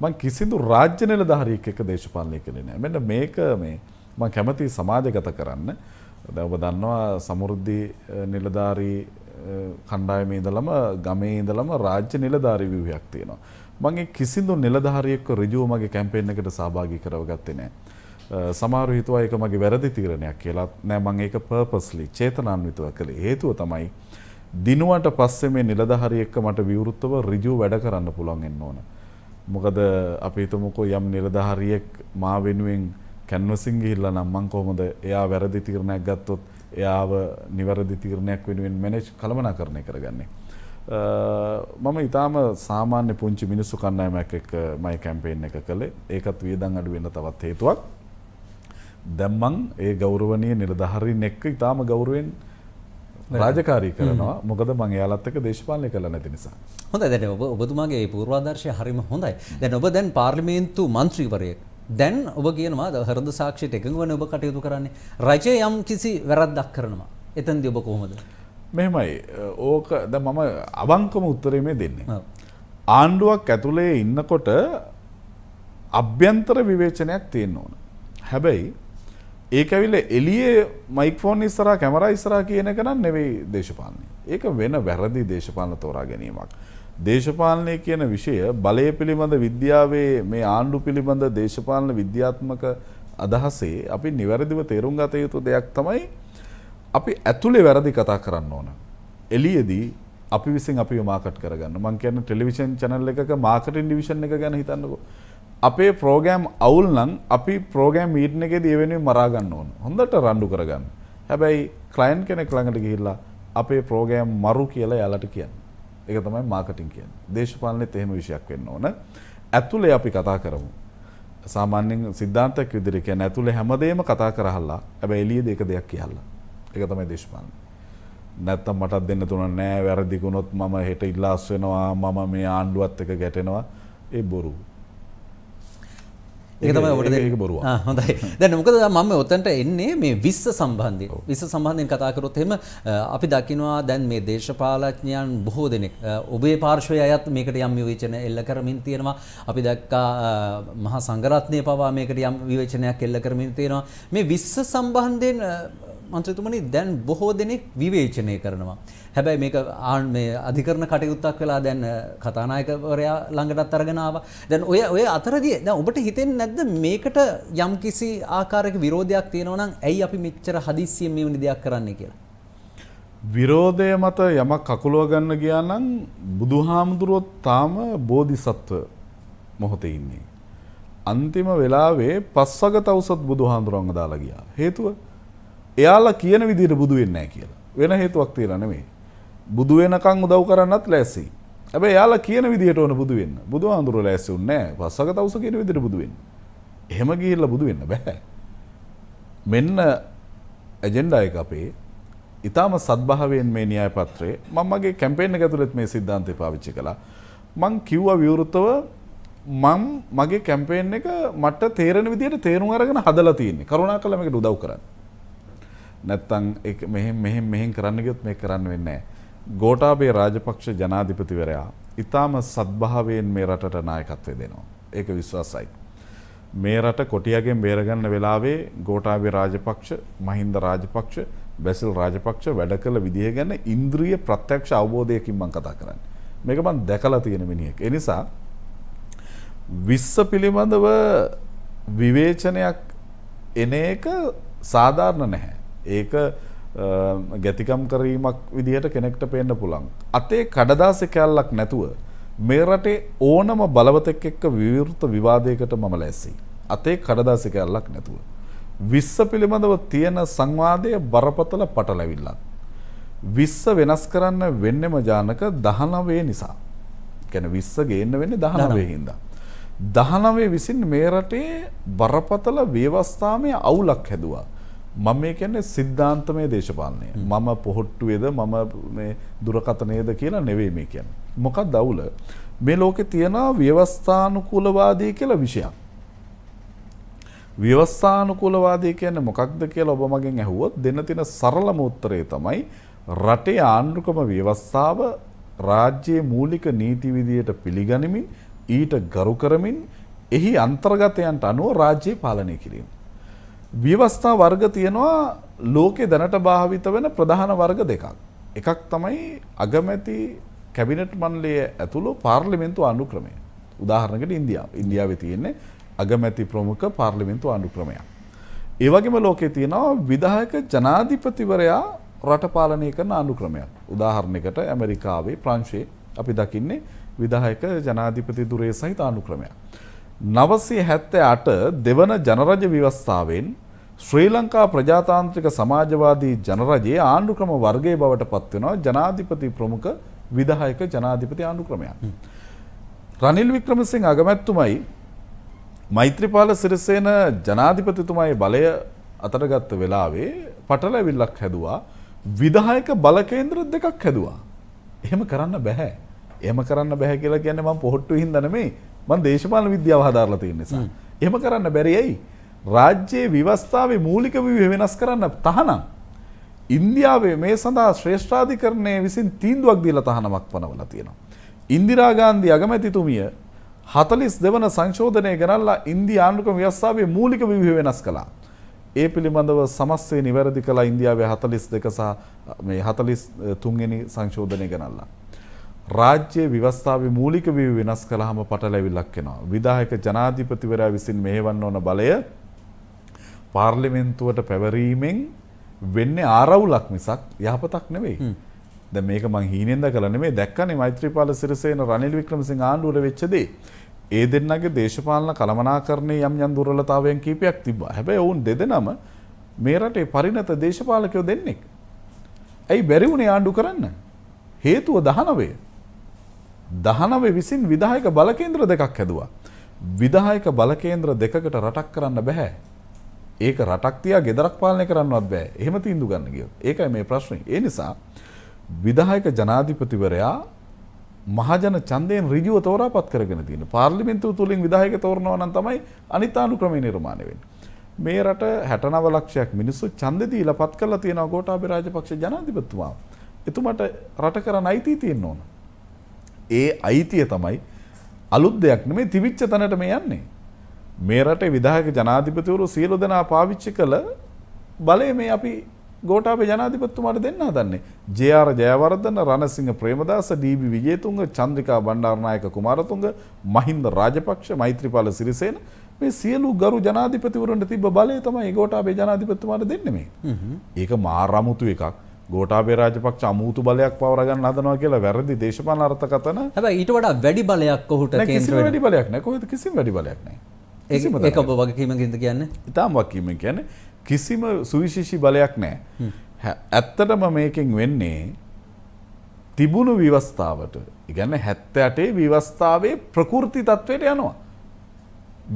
මං කිසිදු රාජ්‍ය නිලධාරියෙක් එක්ක දේශපාලනය කළේ නෑ. මෙන්න මේක මේ මං කැමති සමාජගත කරන්න. දැන් ඔබ දන්නවා සමෘද්ධි නිලධාරී කණ්ඩායමේ ඉඳලම ගමේ ඉඳලම රාජ්‍ය නිලධාරී ව්‍යුහයක් තියෙනවා. මම ඒ කිසිදු නිලධාරියෙක්ව ඍජුව මගේ කැම්පේන් එකට සහභාගී කරවගත්තේ නෑ. සමහර හිතුවා ඒක මගේ වැරදි තීරණයක් කියලා. නෑ මම ඒක පර්පස්ලි චේතනාන්විතව කළේ. හේතුව තමයි දිනුවට පස්සේ මේ නිලධාරියෙක්ව මට විවෘතව ඍජුව වැඩ කරන්න පුළුවන් වෙන්න ඕනේ. මොකද අපිතුමකෝ යම් නිලධහරියෙක් මා වෙනුවෙන් කැන්වසින් ගිහිල්ලා නම් මං කොහොමද එයා වැරදි තීරණයක් ගත්තොත් එයාව නිවැරදි තීරණයක් වෙනුවෙන් මැනේජ් කළමනාකරණය කරගන්නේ. මම ඉතාම සාමාන්‍ය පුංචි මිනිස්සු කණ්ඩායමක් එක්ක මයි කැම්පේන් එක කළේ. ඒකත් වියදම් අඩු වෙන්න තවත් හේතුවක්. දැන් මං ඒ ගෞරවනීය නිලධාරීන් එක්ක ඉතාම ගෞරවයෙන් රාජකාරී කරනවා මොකද මං යාලත් එක්ක දේශපාලනය කළා නැති නිසා. හොඳයි දැන් ඔබ ඔබතුමාගේ මේ පූර්වාදර්ශය හරිම හොඳයි. දැන් ඔබ දැන් පාර්ලිමේන්තු මන්ත්‍රීවරයෙක්. දැන් ඔබ කියනවා හෘද සාක්ෂියට එකඟ වෙන ඔබ කටයුතු කරන්නේ. රජය යම් කිසි වැරද්දක් කරනවා. එතෙන්දී ඔබ කොහොමද? මෙහෙමයි. ඕක දැන් මම අවංකම උත්තරේ මේ දෙන්නේ. ආණ්ඩුවක් ඇතුලේ ඉන්නකොට අභ්‍යන්තර විවේචනයක් තියෙන්න ඕන. හැබැයි ඒක ඇවිල්ල එලියේ මයිකෆෝන් ඉස්සරා කැමර ඉස්සරා කියන කරන්න නෙවෙයි දේශපාලනය. ඒක වෙන වැරදි දේශපාලන තෝරා ගැනීමක්. දේශපාලනය කියන විෂය බලය පිළිබඳ විද්‍යාවේ මේ ආණ්ඩු පිළිබඳ දේශපාලන විද්‍යාත්මක අදහසේ අපි නිවැරදිව තේරුම් ගත යුතු දෙයක් තමයි අපි ඇතුලේ වැරදි කතා කරන්න ඕන. එලියේදී අපි විසින් අපි මාකට් කරගන්න. මං කියන්නේ ටෙලිවිෂන් channel එකක මාකටින් ඩිවිෂන් එක ගැන හිතන්නකෝ. අපේ ප්‍රෝගෑම් අවුල් නම් අපි ප්‍රෝගෑම් මීටන එක දවෙනුවෙන් මරාගන්න ඕන හොඳට රණ්ඩු කරගන්න හැබැයි කලයින් කෙනෙක් ළඟට ගිහිල්ලා අපේ ප්‍රෝගෑම් මරු කියලා යාලට කියන්න එක තමයි මාකටින් කියන්න දේශපාලනය තෙහෙම විෂයක් වෙන්න ඕන ඇතුළේ අපි කතා කරමු සාමාන්‍යෙන් සිද්ධාන්තක් විදිරි කියන ඇතුළේ හැමදේම කතා කරහල්ලා ඇබැ එලිය දෙක දෙයක් කියල්ලා එක තමයි දේශපාලන නැත්තම් මටත් දෙන්න තුන නෑ වැරදිගුණොත් මම හෙට ඉල්ලාස් වෙනවා මම මේ ආණ්ඩුවත් එක ගැටෙනවා ඒ බොරු ඒතමට බොරුව හොඳයි දැන් මොකද මම ඔත්තන්ට එන්නේ මේ විස්ස සම්බන්ධය විස්ස සම්බන්ධයෙන් කතාකරොත් එහෙම අපි දකිනවා දැන් මේ දේශපාලඥයන් බොහෝ දෙනෙක් ඔබේ පාර්ශවය අයත් මේකට යම් විවේචන එල්ල කරමින් තියෙනවා අපි දැක්කා මහා සංගරත්නය පවා මේකට යම් විවේචනයක් එල්ල කරමින් තියෙනවා මේ විස්ස සම්බන්ධයෙන් මන්ත්‍රතුමනි දැන් බොහෝ දෙනෙක් විවේචනය කරනවා හැබැයි මේක ආන් මේ අධිකරණ කටයුත්තක් වෙලා දැන් කතානායකවරයා ළඟටත් අරගෙන ආවා. දැන් ඔය ඔය අතරදී දැන් ඔබට හිතෙන්නේ නැද්ද මේකට යම්කිසි ආකාරයක විරෝධයක් තියෙනවා නම් ඇයි අපි මෙච්චර හදිස්සියෙන් මේ වුණ දෙයක් කරන්නේ කියලා? විරෝධය මත යමක් කකුලව ගන්න ගියා නම් බුදුහාමුදුරුවෝ තාම බෝධිසත්ව මොහොතේ ඉන්නේ. අන්තිම වෙලාවේ පස්වග තවසත් බුදුහාමුදුරන්ව දාලා ගියා. හේතුව එයාලා කියන විදිහට බුදු වෙන්නේ නැහැ කියලා. වෙන හේතුවක් තියලා නෙමෙයි. බුදු වෙනකන් උදව් කරන්නත් ලැස්සි. හැබැයි යාලා කියන විදිහට ඕන බුදු වෙන්න. බුදුහාඳුර ලැස්සි උන්නේ නැහැ. වස්සක තවුස කියන විදිහට බුදු වෙන්න. එහෙම ගිහිල්ලා බුදු වෙන්න බෑ. මෙන්න ඇජෙන්ඩා එක අපේ ඉතාම සත්භාවයෙන් මේ න්‍යාය පත්‍රයේ මම මගේ කැම්පේන් එක ඇතුළත් මේ સિદ્ધාන්තය පාවිච්චි කළා. මං කිව්වා විවෘතව මම මගේ කැම්පේන් එක මට තේරෙන විදිහට තේරුම් අරගෙන හදලා තියෙන්නේ. කරුණාකරලා මේකට උදව් කරන්න. නැත්තම් මේක මෙහෙම මෙහෙම මෙහෙම කරන්න ගියොත් මේක කරන්න වෙන්නේ නැහැ. ගෝටාබේ රාජපක්ෂ ජනාධිපතිවරයා ඉතාම සද්භාවයෙන් මේ රටට නායකත්වය දෙනවා. ඒක විශ්වාසයි. මේ රට කොටියගෙන් බේරගන්න වෙලාවේ ගෝටාබේ රාජපක්ෂ මහින්ද රාජපක්ෂ බැසිල් රාජපක්ෂ වැඩ කළ විදිහ ගැන ඉන්ද්‍රිය ප්‍රත්‍යක්ෂ අවබෝධයකින් මං කතා කරන්න. මේක මන් දැකලා තියෙන මිනිහෙක්. ඒ නිසා විස්ස පිළිබඳව විවේචනයක් එන එක සාධාරණ නැහැ. ඒක ගැතිකම් කිරීමක් විදිහට කෙනෙක්ට පේන්න පුළුවන්. අතේ කඩදාස කැල්ලක් නැතුව මේ රටේ ඕනම බලවතෙක් එක්ක විවෘත විවාදයකට මම ලැස්සෙයි. අතේ කඩදාස කැල්ලක් නැතුව. විස්ස පිළිබඳව තියෙන සංවාදය බරපතල පටලැවිල්ලක්. විස්ස වෙනස් කරන්න වෙන්නෙම ජානක 19 නිසා. කියන්නේ 20 ගේන්න වෙන්නේ 19 හින්දා. 19 විසින් මේ රටේ බරපතල ව්‍යවස්ථාමය අවුලක් හැදුවා. මම මේ කියන්නේ සිද්ධාන්තමය දේශපාලනය. මම පොහොට්ටුවේද මම මේ දුරකතනේද කියලා නෙවෙයි මේ කියන්නේ. මොකක්ද අවුල? මේ ලෝකේ තියෙන ව්‍යවස්ථානුකූලවාදී කියලා විෂයක්. ව්‍යවස්ථානුකූලවාදී කියන්නේ මොකක්ද කියලා ඔබ මගෙන් ඇහුවොත් දෙන්න තියෙන සරලම උත්තරේ තමයි රටේ ආණ්ඩුක්‍රම ව්‍යවස්ථාව රාජ්‍යයේ මූලික නීති විදියට පිළිගනිමින් ඊට ගරු කරමින් එහි අන්තර්ගතයන්ට අනුව රාජ්‍යය පාලනය කිරීම. ව්‍යවස්ථා වර්ග තියෙනවා ලෝකේ දැනට භාවිත වෙන ප්‍රධාන වර්ග දෙකක්. එකක් තමයි අගමැති කැබිනට් මණ්ඩලය ඇතුළු පාර්ලිමේන්තු අනුක්‍රමය. උදාහරණයකට ඉන්දියාව. ඉන්දියාවේ තියෙන්නේ අගමැති ප්‍රමුඛ පාර්ලිමේන්තු අනුක්‍රමයක්. ඒ වගේම ලෝකේ තියෙනවා විධායක ජනාධිපතිවරයා රට පාලනය කරන අනුක්‍රමයක්. උදාහරණයකට ඇමරිකාවේ ප්‍රංශයේ අපි දකින්නේ විධායක ජනාධිපති ධුරය සහිත අනුක්‍රමයක්. 978 දෙවන ජනරජ ව්‍යවස්ථාවෙන් ශ්‍රී ලංකා ප්‍රජාතාන්ත්‍රික සමාජවාදී ජනරජයේ ආණ්ඩුක්‍රම වර්ගයේ බවට පත්වෙනවා ජනාධිපති ප්‍රමුඛ විදායක ජනාධිපති ආණ්ඩුක්‍රමයක්. රනිල් වික්‍රමසිං අගමැත්තුමයි මෛත්‍රපාල සිරිසේන ජනාධිපතිතුමයි බලය අතරගත්ත වෙලාවේ පටලැවිල්ලක් හැදවා විදායක බලකේන්ද්‍ර දෙකක් හැදවා. එහෙම කරන්න බැහැ. එහම කරන්න බැහැ කියලා කියන්න ම පොහොට්ටු හිදනමේ මන් දේශපාල විද්‍යාව හදාරලතිය නිසා. එහම කරන්න බැරියයි. රාජ්‍යයේ විවස්ථාවේ මූලික විවිධ වෙනස් කරන්න තහනම්. ඉන්දියාවේ මේ සඳහා ශ්‍රේෂ්ඨාධිකරණය විසින් තීන්දුවක් දීලා තහනමක් පනවලා තියෙනවා. ඉන්දිරා ගාන්ධි අගමැතිතුමිය 42 වන සංශෝධනය කරලා ඉන්දියා ආණ්ඩුක්‍රම ව්‍යවස්ථාවේ මූලික විවිධ වෙනස් කළා. ඒ පිළිබඳව සමස්තය නිවැරදි කළා ඉන්දියාවේ 42 සහ මේ 43 වෙනි සංශෝධනය ගණන්ලා. රාජ්‍ය ව්‍යවස්ථාවේ මූලික විවිධ වෙනස් කළාම පටලැවිල්ලක් එනවා. විධායක ජනාධිපතිවරයා විසින් මෙහෙවන්න ඕන බලය පාර්ලිමෙන්න්තුවට පැවරීමෙන් වෙන්න ආරවුලක් මිසක් යහපතක් නෙවෙයි. ද මේක මං හීනෙන්ද කලන මේ දැක්කනේ මෛත්‍රීපාල සිරසේන රනිල් වික්‍රමසිංහ ආණ්ඩුවට වෙච්චදේ. ඒ දෙන්නගේ දේශපාලන කළමනාකරණය යම් යම් දුර්වලතාවයන් කීපයක් තිබ්බා. හැබැයි ඔවුන් දෙදෙනම මේ රටේ පරිණත දේශපාලකයෝ දෙන්නෙක්. ඇයි බැරි වුණේ ආණ්ඩු කරන්න? හේතුව 19. 19 විසින් විධායක බල කේන්ද්‍ර දෙකක් හැදුවා. විධායක බල කේන්ද්‍ර දෙකකට රටක් කරන්න බෑ. ඒක රටක්තියා ගෙදරක් පාලනය කරන්නවත් බෑ එහෙම තීන්දු ගන්න කියොත් ඒකයි මේ ප්‍රශ්නේ ඒ නිසා විධායක ජනාධිපතිවරයා මහජන ඡන්දයෙන් ඍජුව තෝරාපත් කරගෙන තියෙන පාර්ලිමේන්තුව තුලින් විධායක තෝරනවා නම් තමයි අනිතානුක්‍රමී නිර්මාණය වෙන්නේ මේ රට 69 ලක්ෂයක් මිනිස්සු ඡන්ද දීලා පත් කරලා තියෙනවා ගෝඨාභය රාජපක්ෂ ජනාධිපතිතුමා එතුමට රට කරන්න අයිතිය තියෙන්න ඕන ඒ අයිතිය තමයි අලුත් දෙයක් නෙමෙයි තිබිච්ච තැනට මේ යන්නේ මේ රටේ විධායක ජනාධිපතිවරු සියලු දෙනා පාවිච්චි කළ බලය මේ අපි ගෝඨාභය ජනාධිපතිතුමාට දෙන්න හදන්නේ. ජේ.ආර්. ජයවර්ධන, රණසිංහ ප්‍රේමදාස, ඩී.බී. විජේතුංග, චන්ද්‍රිකා බණ්ඩාරනායක කුමාරතුංග, මහින්ද රාජපක්ෂ, මෛත්‍රීපාල සිරිසේන මේ සියලු ගරු ජනාධිපතිවරුන්ට තිබ්බ බලය තමයි ගෝඨාභය ජනාධිපතිතුමාට දෙන්නේ මේ. ඒක මාරමුතු එකක්. ගෝටාබේ රාජපක්ෂ අමුතු බලයක් පවරගන්න හදනවා කියලා වැරදි දේශපාලන අර්ථකථන. හැබැයි ඊට වඩා වැඩි බලයක් ඔහුට කේන්ද්‍ර වෙනවා. කිසිම වැඩි බලයක් නැහැ. කොහෙද කිසිම වැඩි බලයක් නැහැ. ඒ ඔබ වගකීමකින්ද කියන්න ඉතාම් වකීම කියන කිසිම සුවිශේෂි බලයක් නෑ ඇත්තටම මේකෙන් වෙන්නේ තිබුණු විවස්ථාවට ඉගැන්න හැත්ත අටේ විවස්ථාවේ ප්‍රකෘති තත්ත්වයට යනවා.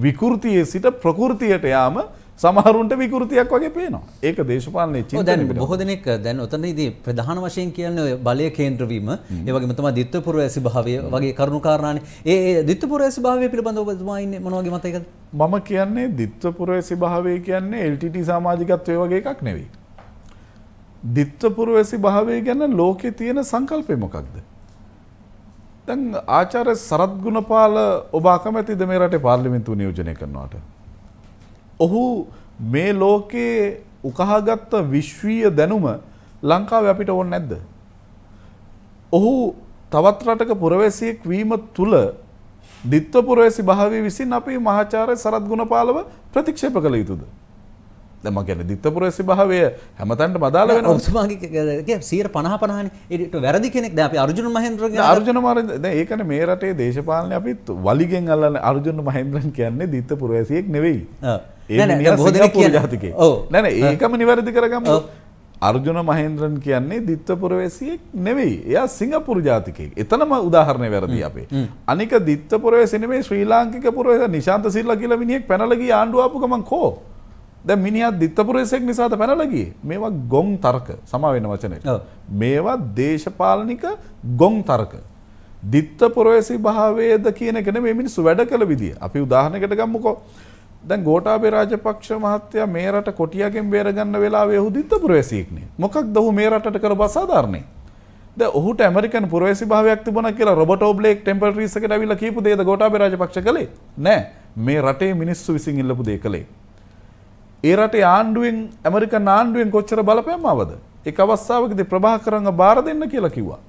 විකෘතියේ සිට ප්‍රකෘතියට යාම සමහරුන්ට විකෘතියක් වගේ පේනවා ඒක දේශපාලනය චි දැන් බොහෝදනෙක් දැන් ඔතනදී ප්‍රධාන වශයෙන් කියන්න බලය කේන්ද්‍රවීම ඒවගේ තම දිත්වපුර ඇසි භාවය වගේ කරුණුකාරණය ඒ දිත්වපුර ඇසි භාවය පිළිබඳ ඔබතුමායින්න මොනවගේ මතයකද මම කියන්නේ දිත්වපුර ඇසි භාවය කියන්නේ එල්ටට සමාජිකත්වය වගේ එකක් නෙවෙයි. දිත්වපුර ඇසි භාවය ගැන්න ලෝකෙ තියෙන සංකල්පයමකක්ද. දැන් ආචාර සරත්ගුණපාල ඔබාකමැතිද මේ රට පාර්ලිමින්තු නියෝජනය කරනවාට ඔහු මේ ලෝකයේ උකහාගත්ත විශ්වීය දැනුම ලංකාවේ අපිට ඕනේ නැද්ද? ඔහු තවත් රටක පුරවැසියෙක් වීම තුල ditthwa පුරවැසි භාවය විසින් අපේ මහාචාර්ය සරත් ගුණපාලව ප්‍රතික්ෂේප කළ යුතුද? දැන් මම කියන්නේ ditthwa පුරවැසි භාවය හැමතැනටම අදාළ වෙනවා. ඔබතුමාගේ කියන්නේ 50 50නේ. ඒකට වැරදි කෙනෙක් දැන් අපි අර්ජුන මහේන්ද්‍රගේ අර්ජුන මහේන්ද්‍ර දැන් ඒකනේ මේ රටේ දේශපාලනේ අපි වලිගෙන් අල්ලන අර්ජුන මහේන්ද්‍රන් කියන්නේ ditthwa පුරවැසියෙක් නෙවෙයි. ඔව්. ජාතිකේ නැන ඒකම නිවැරදි කරගම අර්ජුන මහින්ද්‍රන් කියන්නේ දිත්තපුර වැසියෙක් නෙවෙයි එයා සිංගපුර ජාතිකයෙක් එතනම උදාහරණය වැරදි අපේ අනික දිත්තපුර වැසිනේ ශ්‍රී ලාංකික පුරවැස නිශාන්ත සිල්ලා කියලා මිනිහෙක් පැනලගී ආණ්ඩුව ආපු ගමන් කෝ දැ මිනිත් දිත්තපුරේසෙක් නිසාත පැනලගිය මේවා ගොන් තර්ක සමාවෙන වචනය මේවා දේශපාලනික ගොන් තර්ක දිත්තපුරවැසි භාවේද කියනකෙන මේ මිනිස්සු වැඩ කළ විදිිය අපි උදාහනකට ගම්මකෝ දැන් ගෝඨාභය රාජපක්ෂ මහත්තයා මේ රට කොටියගෙන් බේරගන්න වෙලාවේ ඔහු දිත්ත පුරවැසියෙක්නේ. මොකක්ද ඔහු මේ රටට කරපු අසාධාරණේ? දැන් ඔහුට ඇමරිකන් පුරවැසි භාවයක් තිබුණා කියලා රොබර්ට් ඕබ්ලේක් ටෙම්පල් රීස් එකට ඇවිල්ලා කියපු දෙයද ගෝඨාභය රාජපක්ෂ කළේ? නෑ. මේ රටේ මිනිස්සු විසින් ඉල්ලපු දෙය කළේ. ඒ රටේ ආණ්ඩුවෙන් ඇමරිකන් ආණ්ඩුවෙන් කොච්චර බලපෑම් ආවද? එක් අවස්ථාවකදී ප්‍රභාකරන්ව බාර දෙන්න කියලා කිව්වා.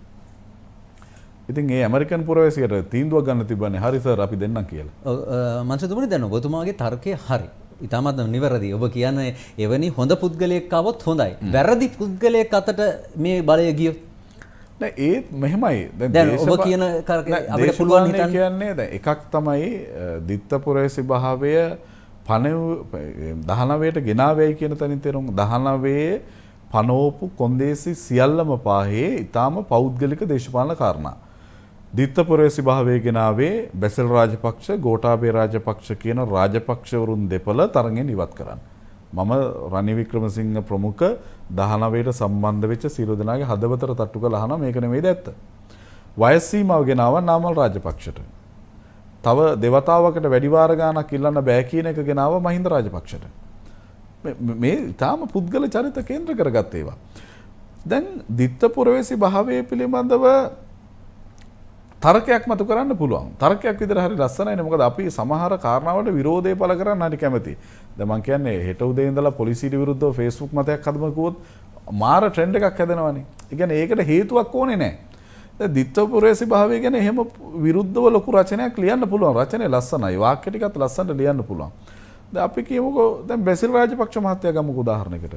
ඉතින් ඒ ඇමරිකන් පුරවැසියට තීන්දුව ගන්න තිබන්නේ හරි සර් අපි දෙන්නම් කියලා. මන්ත්‍රතුමනි දැන් ඔබතුමාගේ තර්කය හරි. ඉතාමත් නිවැරදි. ඔබ කියන්නේ එවැනි හොඳ පුද්ගලයෙක් આવොත් හොඳයි. වැරදි පුද්ගලයෙක් අතට මේ බලය ගියොත් නෑ ඒත් මෙහෙමයි. දැන් ඔබ කියන අපිට පුළුවන් හිතන්න කියන්නේ දැන් එකක් තමයි දිත්ත පුරවැසි භාවය පණව 19ට ගෙනාවේයි කියන තැනින් තේරුම් 19 පනෝපු කොන්දේසි සියල්ලම පාහේ ඊටාම පෞද්ගලික දේශපාලන කාරණා. දිත්තපුරේසි භාවය ගෙනාවේ බැසල් රාජපක්ෂ ගෝටාබේ රාජපක්ෂ කියන රාජපක්ෂවරුන් දෙපළ තරගෙන් ඉවත් කරන්න. මම රනිවික්‍රමසිංහ ප්‍රමුඛ දහනවයට සම්බන්ධ වෙච්ච සියලු දෙනාගේ හදවතට තට්ටු කළා නම් මේක නෙමෙයි ඇත්ත. වයස් සීමාව ගෙනාව නාමල් රාජපක්ෂට. තව දෙවතාවකට වැඩි වාර ගාණක් ඉල්ලන්න බෑ කියන එක ගෙනාව මහින්ද රාජපක්ෂට. මේ ඊටාම පුද්ගල චරිත කේන්ද්‍ර කරගත් ඒවා. දැන් දිත්තපුරවේසි භාවයේ පිළිබඳව තර්කයක් මතු කරන්න පුළුවන් තර්කයක් විදිහට හරි ලස්සනයි මොකද අපි සමහර කාරණාවලට විරෝධය පළ කරන්න හරි කැමති. දැන් මම කියන්නේ හෙට උදේ ඉඳලා පොලිසියට විරුද්ධව Facebook මතයක් හදම කිව්වොත් මාර ට්‍රෙන්ඩ් එකක් හැදෙනවනේ. ඒ කියන්නේ ඒකට හේතුවක් ඕනේ නැහැ. දැන් ditthපුරේසි භාවය ගැන එහෙම විරුද්ධව ලොකු රචනයක් ලියන්න පුළුවන්. රචනය ලස්සනයි. වාක්‍ය ටිකත් ලස්සනට ලියන්න පුළුවන්. දැන් අපි කියමුකෝ දැන් බැසිල් රාජපක්ෂ මහත්තයා ගමුකෝ උදාහරණයකට.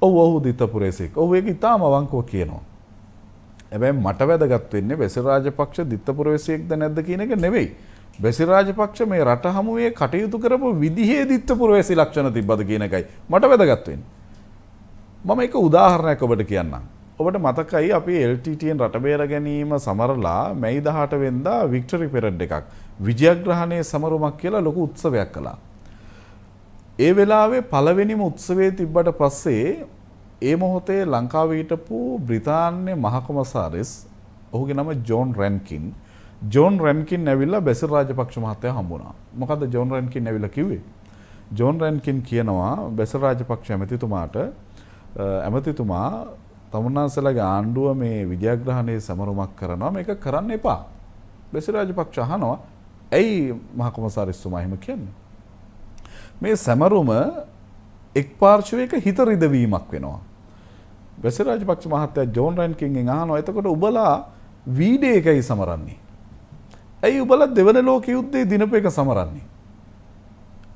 ඔව් ඔව් ditthපුරේසික. ඔව් ඒක ඊටාම අවංකව කියනවා. ඇබැයි මට වැදගත් වෙන්නේ බෙසිරාජපක්ෂ දිත්තපුරවැසියෙක්ද නැද්ද කියන එක නෙවෙයි. බෙසිරාජපක්ෂ මේ රට හමුවේ කටයුතු කරපු විදිහේ දිත්තපුරවැසි ලක්ෂණ තිබ්බද කියන එකයි මට වැදගත් වෙන්නේ. මම එක උදාහරණයක් ඔබට කියන්නම්. ඔබට මතකයි අපි LTTෙන් රට බේර ගැනීම සමරලා මැයි 18 වෙනිදා වික්ටරි පෙරඩ් එකක් විජයග්‍රහණයේ සමරුමක් කියලා ලොකු උත්සවයක් කළා. ඒ වෙලාවේ පළවෙනිම උත්සවයේ තිබ්බට පස්සේ ඒ මොහොතේ ලංකාවේ හිටපු බ්‍රිතාන්‍ය මහකොමසාරිස් ඔහුගේ නම ජෝන් රැන්කින් ජෝන් රැන්කින් ඇවිල්ලා බැසිල් රාජපක්ෂ මහත්තයා හම්බුණා. මොකද ජෝන් රැන්කින් ඇවිල්ලා කිව්වේ? ජෝන් රැන්කින් කියනවා බැසිල් රාජපක්ෂ ඇමතිතුමාට ඇමතිතුමා තමුන්නාන්සලගේ ආණ්ඩුව මේ විද්‍යාග්‍රහණයේ සමරුමක් කරනවා මේක කරන්න එපා. බෙසිරාජපක්ෂ අහනවා ඇයි මහකොමසාරිස්තුමා එහෙම කියන්නේ? මේ සමරුම එක් පාර්ශවයක හිත රිදවීමක් වෙනවා. වැසිරාජපක්ෂ මහත්තයා ජෝන් රැන්කින්ගෙන් අහනවා එතකොට උබලා වීඩියෝ එකයි සමරන්නේ. ඇයි උබලා දෙවන ලෝක යුද්ධයේ දිනපු එක සමරන්නේ?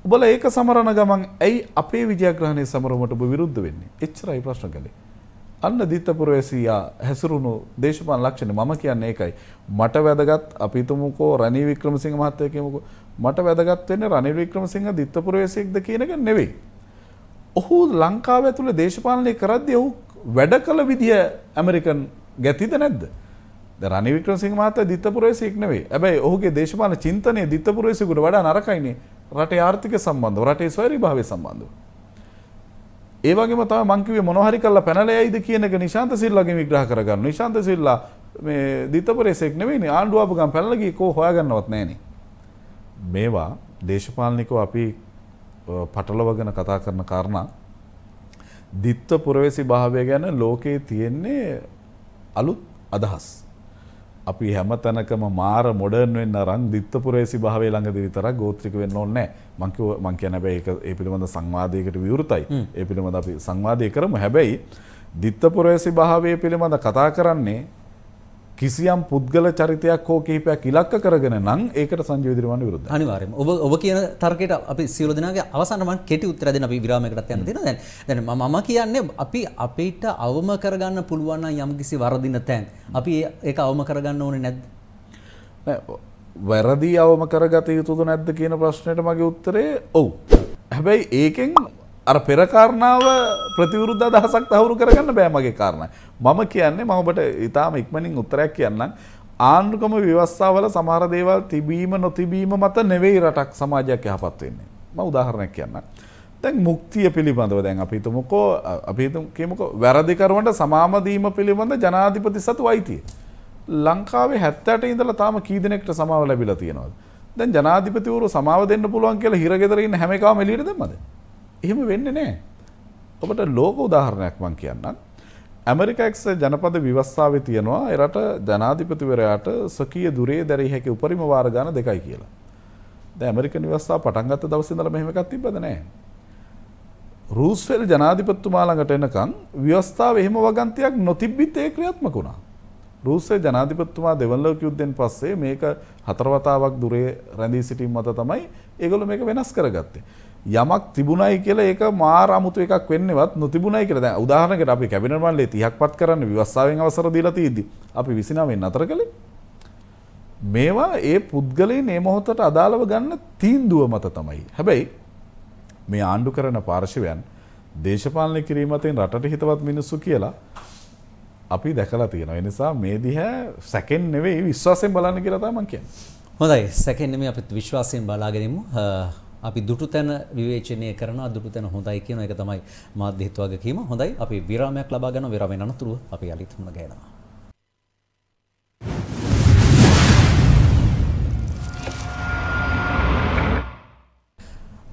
උබලා ඒක සමරන ගමන් ඇයි අපේ විජයග්‍රහණය සමරමට ඔබ විරුද්ධ වෙන්නේ? එච්චරයි ප්‍රශ්න කළේ. අන්න දිත්තපුරවැසියා හැසිරුණු දේශපාලන ලක්ෂණ මම කියන්නේ ඒකයි. මට වැදගත් අපි හිතමුකෝ රණී වික්‍රමසිංහ මහත්තයා කියමුකෝ මට වැදගත් වෙන්නේ රණී වික්‍රමසිංහ දිත්තපුරවැසියෙක්ද කියන එක නෙවෙයි. ඔහු ලංකාව ඇතුළේ දේශපාලනය කරද්දී ඔහු වැඩ කළ විදිහ ඇමරිකන් ගැතිද නැද්ද. රනිවික්‍ර සිංහ මහත දිත්තපුරේසිෙක් නෙවේ ඇබයි ඔහුගේ දේශපාන චින්තනය දිත්තපුරේසිකුට වඩා නරකයිනේ රට ආර්ථික සම්බන්ධ රටේ ස්වරි භාව සම්බන්ධ. ඒවගේ මත මංකිවේ මොනහරි කල්ලා පැනලයයිද කියනක නිශාන්ත සිල්ලගේ විග්‍රහ කරගන්න නිශාන්ත සිල්ලා මේ දිත්තපරේසෙක් නෙවෙයි ආණ්ඩුවාපගම් පැල්ලගේ කෝ හොයාගන්නවත් නෑන. මේවා දේශපාලනිකව අපි පටලවගෙන කතා කරන කාරණා දිත්ව පුරවැසි භාවය ගැන ලෝකයේ තියෙන්නේ අලුත් අදහස්. අපි හැම තැනකම මාර මොඩර්න් වෙන්න අරන් දිත්ව පුරවැසි භාවය ළඟදී විතරක් ගෝත්‍රික වෙන්න ඕනේ නැහැ. මං කියන හැබැයි ඒක ඒ පිළිබඳ සංවාදයකට විවෘතයි. ඒ පිළිබඳ අපි සංවාදය කරමු. හැබැයි දිත්ත පුරවැසි භාවය පිළිබඳ කතා කරන්නේ කිසියම් පුද්ගල චරිතයක් හෝ කිහිපයක් ඉලක්ක කරගෙන නම් ඒකට සංජීව දිරවන්න විරුද්ධයි. අනිවාර්යයෙන්ම. ඔබ ඔබ කියන තර්කයට අපි සියලු දෙනාගේ අවසාන මම කෙටි උත්තර දෙන්න අපි විරාමයකටත් යන්න දෙනවා දැන්. දැන් මම කියන්නේ අපි අපිට අවම කරගන්න පුළුවන් නම් යම්කිසි වරදින තැන් අපි ඒක අවම කරගන්න ඕනේ නැද්ද? වැරදි අවම කරගත යුතුද නැද්ද කියන ප්‍රශ්නයට මගේ උත්තරේ ඔව්. හැබැයි ඒකෙන් අර පෙරකාරණාව ප්‍රතිවරුද්ධ අදහසක් තහවුරු කරගන්න බෑ මගේ කාරණා. මම කියන්නේ මම ඔබට ඊටාම ඉක්මනින් උත්තරයක් කියන්නම්. ආණ්ඩුක්‍රම ව්‍යවස්ථාවල සමහර දේවල් තිබීම නොතිබීම මත නෙවෙයි රටක් සමාජයක් යහපත් වෙන්නේ. මම උදාහරණයක් කියන්නම්. දැන් මුක්තිය පිළිබඳව දැන් අපි හිතමුකෝ අපි හිතමුකෝ වැරදිකරුවන්ට සමාම දීම පිළිබඳ ජනාධිපති සතු අයිතිය. ලංකාවේ 78 ඉඳලා තාම කී දෙනෙක්ට සමාව ලැබිලා තියෙනවද? දැන් ජනාධිපතිවරු සමාව දෙන්න පුළුවන් කියලා හිරගෙදර ඉන්න හැම එකම එළියට දැම්මද? එහෙම වෙන්න නෑ. ඔබට ලෝක උදාහරණයක් මං කියන්නම්. ඇමරිකක්ස ජනපද විවස්සාාව තියෙනවා එරට ජනාධිපතිවරයාට සොකිය දුරේ දැරි හැකි උපරිම වාර්ගාන දෙකයි කියලා. ඇමරික නිවස්සා පටන්ගත්ත දවසිදල මෙහමකක් තිබද නෑ. රූස්වල් ජනාධිපත්තුමා ළඟට එනකං ව්‍යවස්ථාව එහෙම වගන්තයක් නොතිබ්බිත් ඒ ක්‍රියාත්මක වුණා. රූස්සේ ජනාධිපත්තුමා දෙවල්ලෝක යුද්ධෙන් පස්සේ මේක හතරවතාවක් දුරේ රැඳී සිටින් මත තමයි ඒගොල්ලෝ මේක වෙනස් කරගත්තේ. යමක් තිබුණයි කියලා ඒක මාර අමුතු එකක් වෙන්නවත් නොතිබුණයි කියලා දැන් උදාහරණයකට අපි කැබිනට් මණ්ඩලය 30ක්පත් කරන්න විවස්ථාවෙන් අවසර දීලා තියෙද්දි අපි 29න් අතර කළේ මේවා ඒ පුද්ගලයන් මේ මොහොතට අදාළව ගන්න තීන්දුව මත තමයි. හැබැයි මේ ආණ්ඩු කරන පාර්ශවයන් දේශපාලනය කිරීම අතරින් රටට හිතවත් මිනිස්සු කියලා අපි දැකලා තියෙනවා. ඒ නිසා මේ දිහා සැකෙන් නෙවෙයි විශ්වාසයෙන් බලන්න කියලා තමයි මම කියන්නේ. හොඳයි. සැකෙන් නෙමෙයි අපිත් විශ්වාසයෙන් බලාගෙනමු. අපි දුටු තැන විවේචනය කරනවා දුටු තැන හොඳයි කියන එක තමයි මාධ්‍ය හිත් වගකීම. හොඳයි අපි විරාමයක් ලබා ගන්නවා විරාමයෙන් අනතුරුව අපි යලිත් මුණ ගැහෙනවා.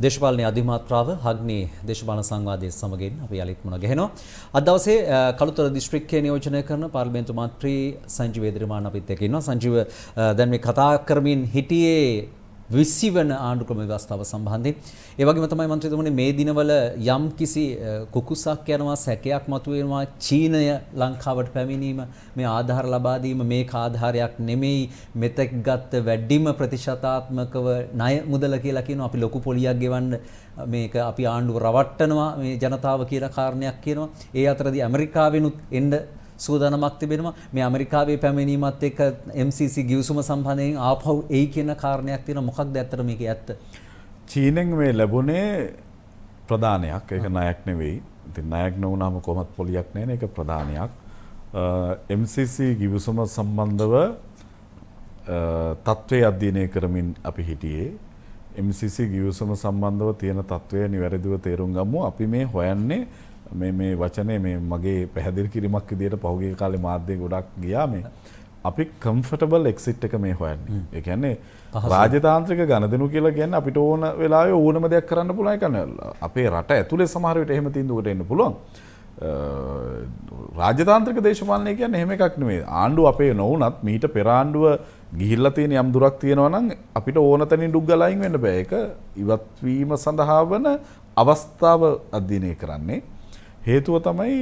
දේශපාලන අධිමාත්‍රාව හග්නි දේශපාලන සංවාදයේ සමගින් අපි යලිත් මුණ ගැහෙනවා. අද දවසේ කළුතර දිස්ත්‍රික්කයේ නියෝජනය කරන පාර්ලිමේන්තු මන්ත්‍රී සංජීව දිරමාන අපිත් එක්ක ඉන්නවා. සංජීව දැන් මේ කතා කරමින් හිටියේ විසි වන ආණ්ඩු ක්‍රම ව්‍යවස්ථාව සම්බන්ධයෙන්. ඒ වගේම තමයි මන්ත්‍රීතුමනි මේ දිනවල යම් කිසි කුකුසක් යනවා සැකයක් මතුවෙනවා චීනය ලංකාවට පැමිණීම මේ ආධාර ලබා දීම මේක ආධාරයක් නෙමෙයි මෙතෙක් ගත්ත වැඩිම ප්‍රතිශතාත්මකව ණය මුදල කියලා කියනවා අපි ලොකු පොලියක් ගෙවන්න මේක අපි ආණ්ඩුව රවට්ටනවා මේ ජනතාව කියලා කාරණයක් කියනවා. ඒ අතරදී ඇමරිකාවෙනුත් එන්න සූදානමක් තිබෙනවා මේ අමරිකාවේ පැමිණීමත් එක්ක MCC ගිවිසුම සම්බන්ධයෙන් ආපහු එයි කියන කාරණයක් තියෙනවා මොකක්ද ඇත්තට මේකේ ඇත්ත චීනෙන් මේ ලැබුණේ ප්‍රධානයක් ඒක ණයක් නෙවෙයි ඉතින් ණයක් නොවුනම කොහොමත් පොලියක් නැහැ නේ ඒක ප්‍රධානයක් MCC ගිවිසුම සම්බන්ධව තත්ත්වය අධ්‍යයනය කරමින් අපි හිටියේ MCC ගිවිසුම සම්බන්ධව තියෙන තත්ත්වය නිවැරදිව තේරුම් ගමු අපි මේ හොයන්නේ මේ මේ වචනේ මේ මගේ පැහැදිලි කිරීමක් විදියට පහුගිය කාලේ මාධ්‍ය ගොඩක් ගියා මේ අපි කම්ෆටබල් එක්සිට් එක මේ හොයන්නේ. ඒ කියන්නේ රාජතාන්ත්‍රික ගණදෙනු කියලා කියන්නේ අපිට ඕන වෙලාවේ ඕනම දෙයක් කරන්න පුළුවන් එක නෙවෙයි. අපේ රට ඇතුලේ සමහර විට එහෙම තීන්දුවකට එන්න පුළුවන්. රාජතාන්ත්‍රික දේශපාලනය කියන්නේ එහෙම එකක් නෙමෙයි. ආණ්ඩුව අපේ නොවුනත් මීට පෙර ආණ්ඩුව ගිහිල්ලා තියෙන යම් දුරක් තියෙනවා නම් අපිට ඕන තැනින් ඩුක් ගලයින් වෙන්න බෑ. ඒක ඉවත් වීම සඳහා වන අවස්ථාව අධ්‍යයනය කරන්නේ. හේතුව තමයි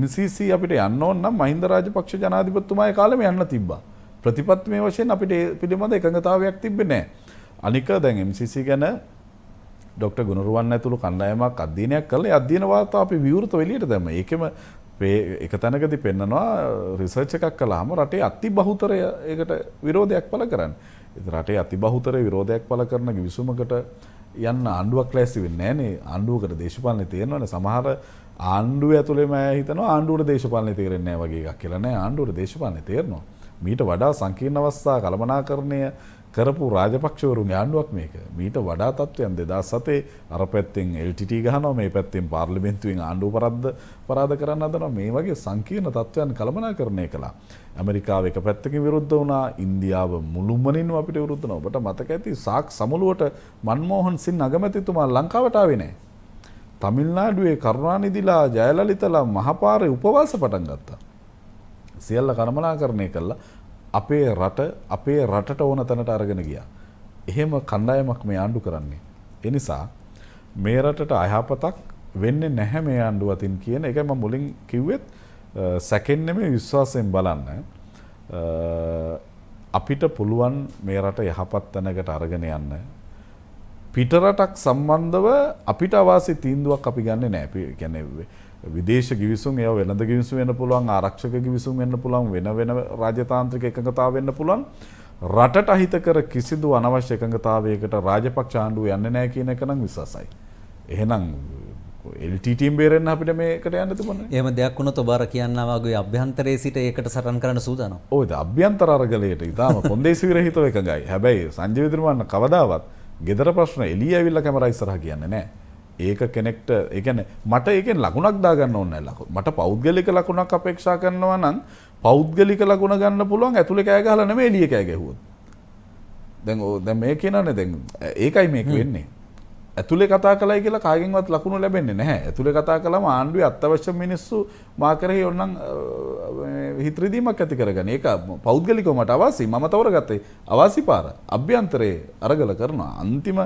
MCC අපිට යන්න ඕන නම් මහින්ද රාජපක්ෂ ජනාධිපතිතුමාගේ කාලෙම යන්න තිබ්බා. ප්‍රතිපත්තිමය වශයෙන් අපිට පිළිබඳ එකඟතාවයක් තිබ්බේ නැහැ. අනික දැන් MCC ගැන ඩොක්ට ගුණරුවන් ඇතුළු කණ්ඩායමක් අධ්‍යයනයක් කළේ අධ්‍යයන වාර්තා අපි විවෘත එළියට දැම්ම. ඒකෙම එක තැනකදි පෙන්නනවා රිසර්ච් එකක් කළාම රටේ අති බහුතරය ඒකට විරෝධයක් පළ කරන්න. රටේ අති බහුතරය විරෝධයක් පළ කරන විසුමකට යන්න ආණ්ඩුවක් ලෑස්ති වෙන්නේ නැහනේ. ආණ්ඩුවකට දේශපාලනේ තියෙනවනේ සමහර ආණ්ඩුව ඇතුළේම හිතනවා ආණ්ඩුවට දේශපාලනය තේරෙන්නේ නැහැ වගේ එකක් කියලා නෑ ආණ්ඩුවට දේශපාලනය තේරෙනවා. මීට වඩා සංකීර්ණ අවස්ථා කළමනාකරණය කරපු රාජපක්ෂවරුන්ගේ ආණ්ඩුවක් මේක. මීට වඩා තත්ත්වයන් 2007 අර පැත්තෙන් LTT ගහනවා මේ පැත්තෙන් පාර්ලිමේන්තුවෙන් ආණ්ඩුව පරද්ද පරාද කරන්න හදනවා. මේ වගේ සංකීර්ණ තත්ත්වයන් කළමනාකරණය කළා. ඇමරිකාව එක පැත්තකින් විරුද්ධ වුණා. ඉන්දියාව මුළුමනින්ම අපිට විරුද්ධ වුණා. ඔබට මතක ඇති සාක් සමුළුවට මන්මෝහන් සිං අගමැතිතුමා ලංකාවට ආවේ නැහැ. තමිල්නාඩුවේ කරුණානිදිලා ජයලලිතලා මහපාරේ උපවාස පටන් ගත්තා. සියල්ල කර්මනාකරණය කළා. අපේ රට අපේ රටට ඕන තැනට අරගෙන ගියා. එහෙම කණ්ඩායමක් මේ ආණ්ඩු කරන්නේ. ඒ නිසා මේ රටට අයහපතක් වෙන්නේ නැහැ මේ ආණ්ඩුව අතින් කියන එක මම මුලින් කිව්වෙත් සැකෙන්නේ මේ විශ්වාසයෙන් බලන්න. අපිට පුළුවන් මේ රට යහපත් තැනකට අරගෙන යන්න පිටරටක් සම්බන්ධව අපිට අවාසි තීන්දුවක් අපි ගන්න නෑ ගැන විදේශ ගිවිසුම් ඒ වෙනද ගිවිසුම් වෙන්න පුළුවන් ආරක්ෂක ගිවිසුම් වෙන්න පුළුවන් වෙන වෙන රාජතාන්ත්‍රික එකඟතාව වෙන්න පුළුවන් රටට අහිතකර කිසිදු අනවශ්‍ය එකඟතාවයකට රාජපක්ෂ ආණ්ඩුව යන්නේ නැහැ කියන එක නම් විශ්වාසයි. එහෙනම් එල්ටීම් බේරෙන් අපිට මේකට යන්න තිබුණ එම දෙයක් වුණ තොබාර කියන්නවාගේ අභ්‍යන්තරේ සිට ඒකට සටන් කරන සූදානම්. ඔයද අභ්‍යන්තර අරගලයට ඉතාම කොන්දේසි විරහිතව එකඟයි. හැබැයි සංජය විද්‍රමන්න කවදාවත් ගෙදර ප්‍රශ්න එලිය ඇවිල්ල කැමරයි සරහ කියන්න නෑ. ඒක කෙනෙක්ට එකන මට ඒක ලකුණක් දාගන්න ඔන්න ලකු මට පෞද්ගලික ලකුණක් අපේක්ෂා කරනවා නම් පෞද්ගලික ලකුණ ගන්න පුළුවන් ඇතුළ කෑගහලනම එලිය කෑගැහුවත්. දැ දැ මේ කියනන්න දැ ඒකයි මේක වෙන්නේ. ඇතුළේ කතා කලයි කියලා කාගෙන්වත් ලකුණු ලැබෙන්නේ නැහැ. ඇතුළේ කතා කළාම ආණ්ඩුවේ අත්‍යවශ්‍ය මිනිස්සු මා කරේ ඕනනම් හිතරිදීමක් ඇති කරගන්න. ඒක පෞද්ගලිකව මට අවාසි. මම තවරගත්තේ අවාසි පාර. අභ්‍යන්තරයේ අරගල කරනවා. අන්තිම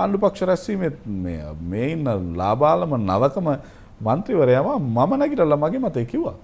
ආණ්ඩු පක්ෂ රැස්වීමේ මේ මේ ඉන්න ලාබාලම නවකම മന്ത്രിවරයාම මම නැගිටලා මගේ මතේ කිව්වා.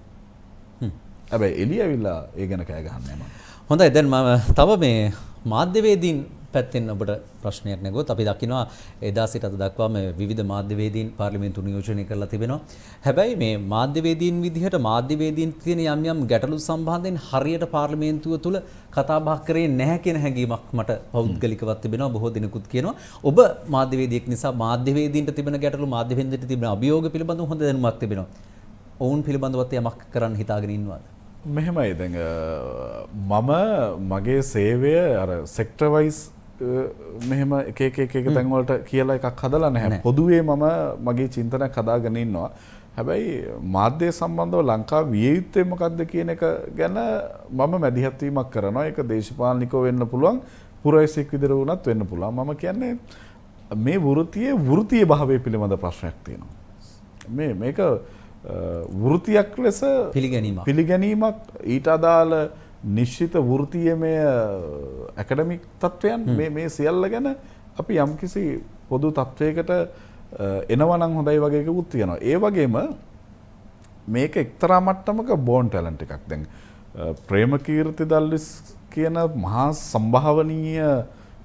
හැබැයි එළිය ඇවිල්ලා ඒ ගැන කෑ ගහන්නේ නැහැ මම. හොඳයි දැන් මම තව මේ මාධ්‍යවේදීන් පැත්තෙන් ඔබට ප්‍රශ්නයක් නැගුවොත් අපි දකිනවා එදා සිට අද දක්වා මේ විවිධ මාධ්‍යවේදීන් පාර්ලිමේන්තු නියෝජනය කරලා තිබෙනවා. හැබැයි මේ මාධ්‍යවේදීන් විදිහට මාධ්‍යවේදීන් තියෙන යම් යම් ගැටලු සම්බන්ධයෙන් හරියට පාර්ලිමේන්තුව තුළ කතා බහ කරේ නැහැ කියන හැඟීමක් මට පෞද්ගලිකවත් තිබෙනවා. බොහෝ දිනකුත් කියනවා ඔබ මාධ්‍යවේදියෙක් නිසා මාධ්‍යවේදීන්ට තිබෙන ගැටලු මාධ්‍යවේදීන්ට තිබෙන අභියෝග පිළිබඳව හොඳ දැනුමක් තිබෙනවා. ඔවුන් පිළිබඳවත් යමක් කරන්න හිතාගෙන ඉන්නවද? මෙහෙමයි දැන් මම මගේ සේවය අර සෙක්ටර් වයිස් මෙහෙම එකක එක තැන්වලට කියලා එකක් හදලා නැහැ පොදුවේ මම මගේ චින්තන කදාගනන්නවා. හැබැයි මාධ්‍ය සම්බන්ධව ලංකා වියයුත්තේ මොකක්ද කියන එක ගැන මම මැදිහත්වීමක් කරනවා එක දේශපාලිකෝ වෙන්න පුළුවන් පුරයිසෙක් විදිර වුණත් වෙන්න පුළුවන් මම කියන්නේ මේ වෘතියේ වෘතිය භාවය පිළිබඳ ප්‍රශ්නයක් තියෙනවා. මේ මේක වෘතියක් ලෙස පිළිගැනීමක් පිළිගැනීමක් ඊට අදාළ නිශ්චිත වෘතියමය ඇකඩමික් තත්ත්වයන් මේ සියල්ල ගැන අපි යම්කිසි පොදු තත්ත්වයකට එනවනං හොඳයි වගේ උත් තියෙනවා. ඒ වගේම මේක එක්තරා මට්ටමක බෝන් ටැලන්ට එකක් දැන්. ප්‍රේම කීර්ති දල්ලිස් කියන මහා සම්භාවනීය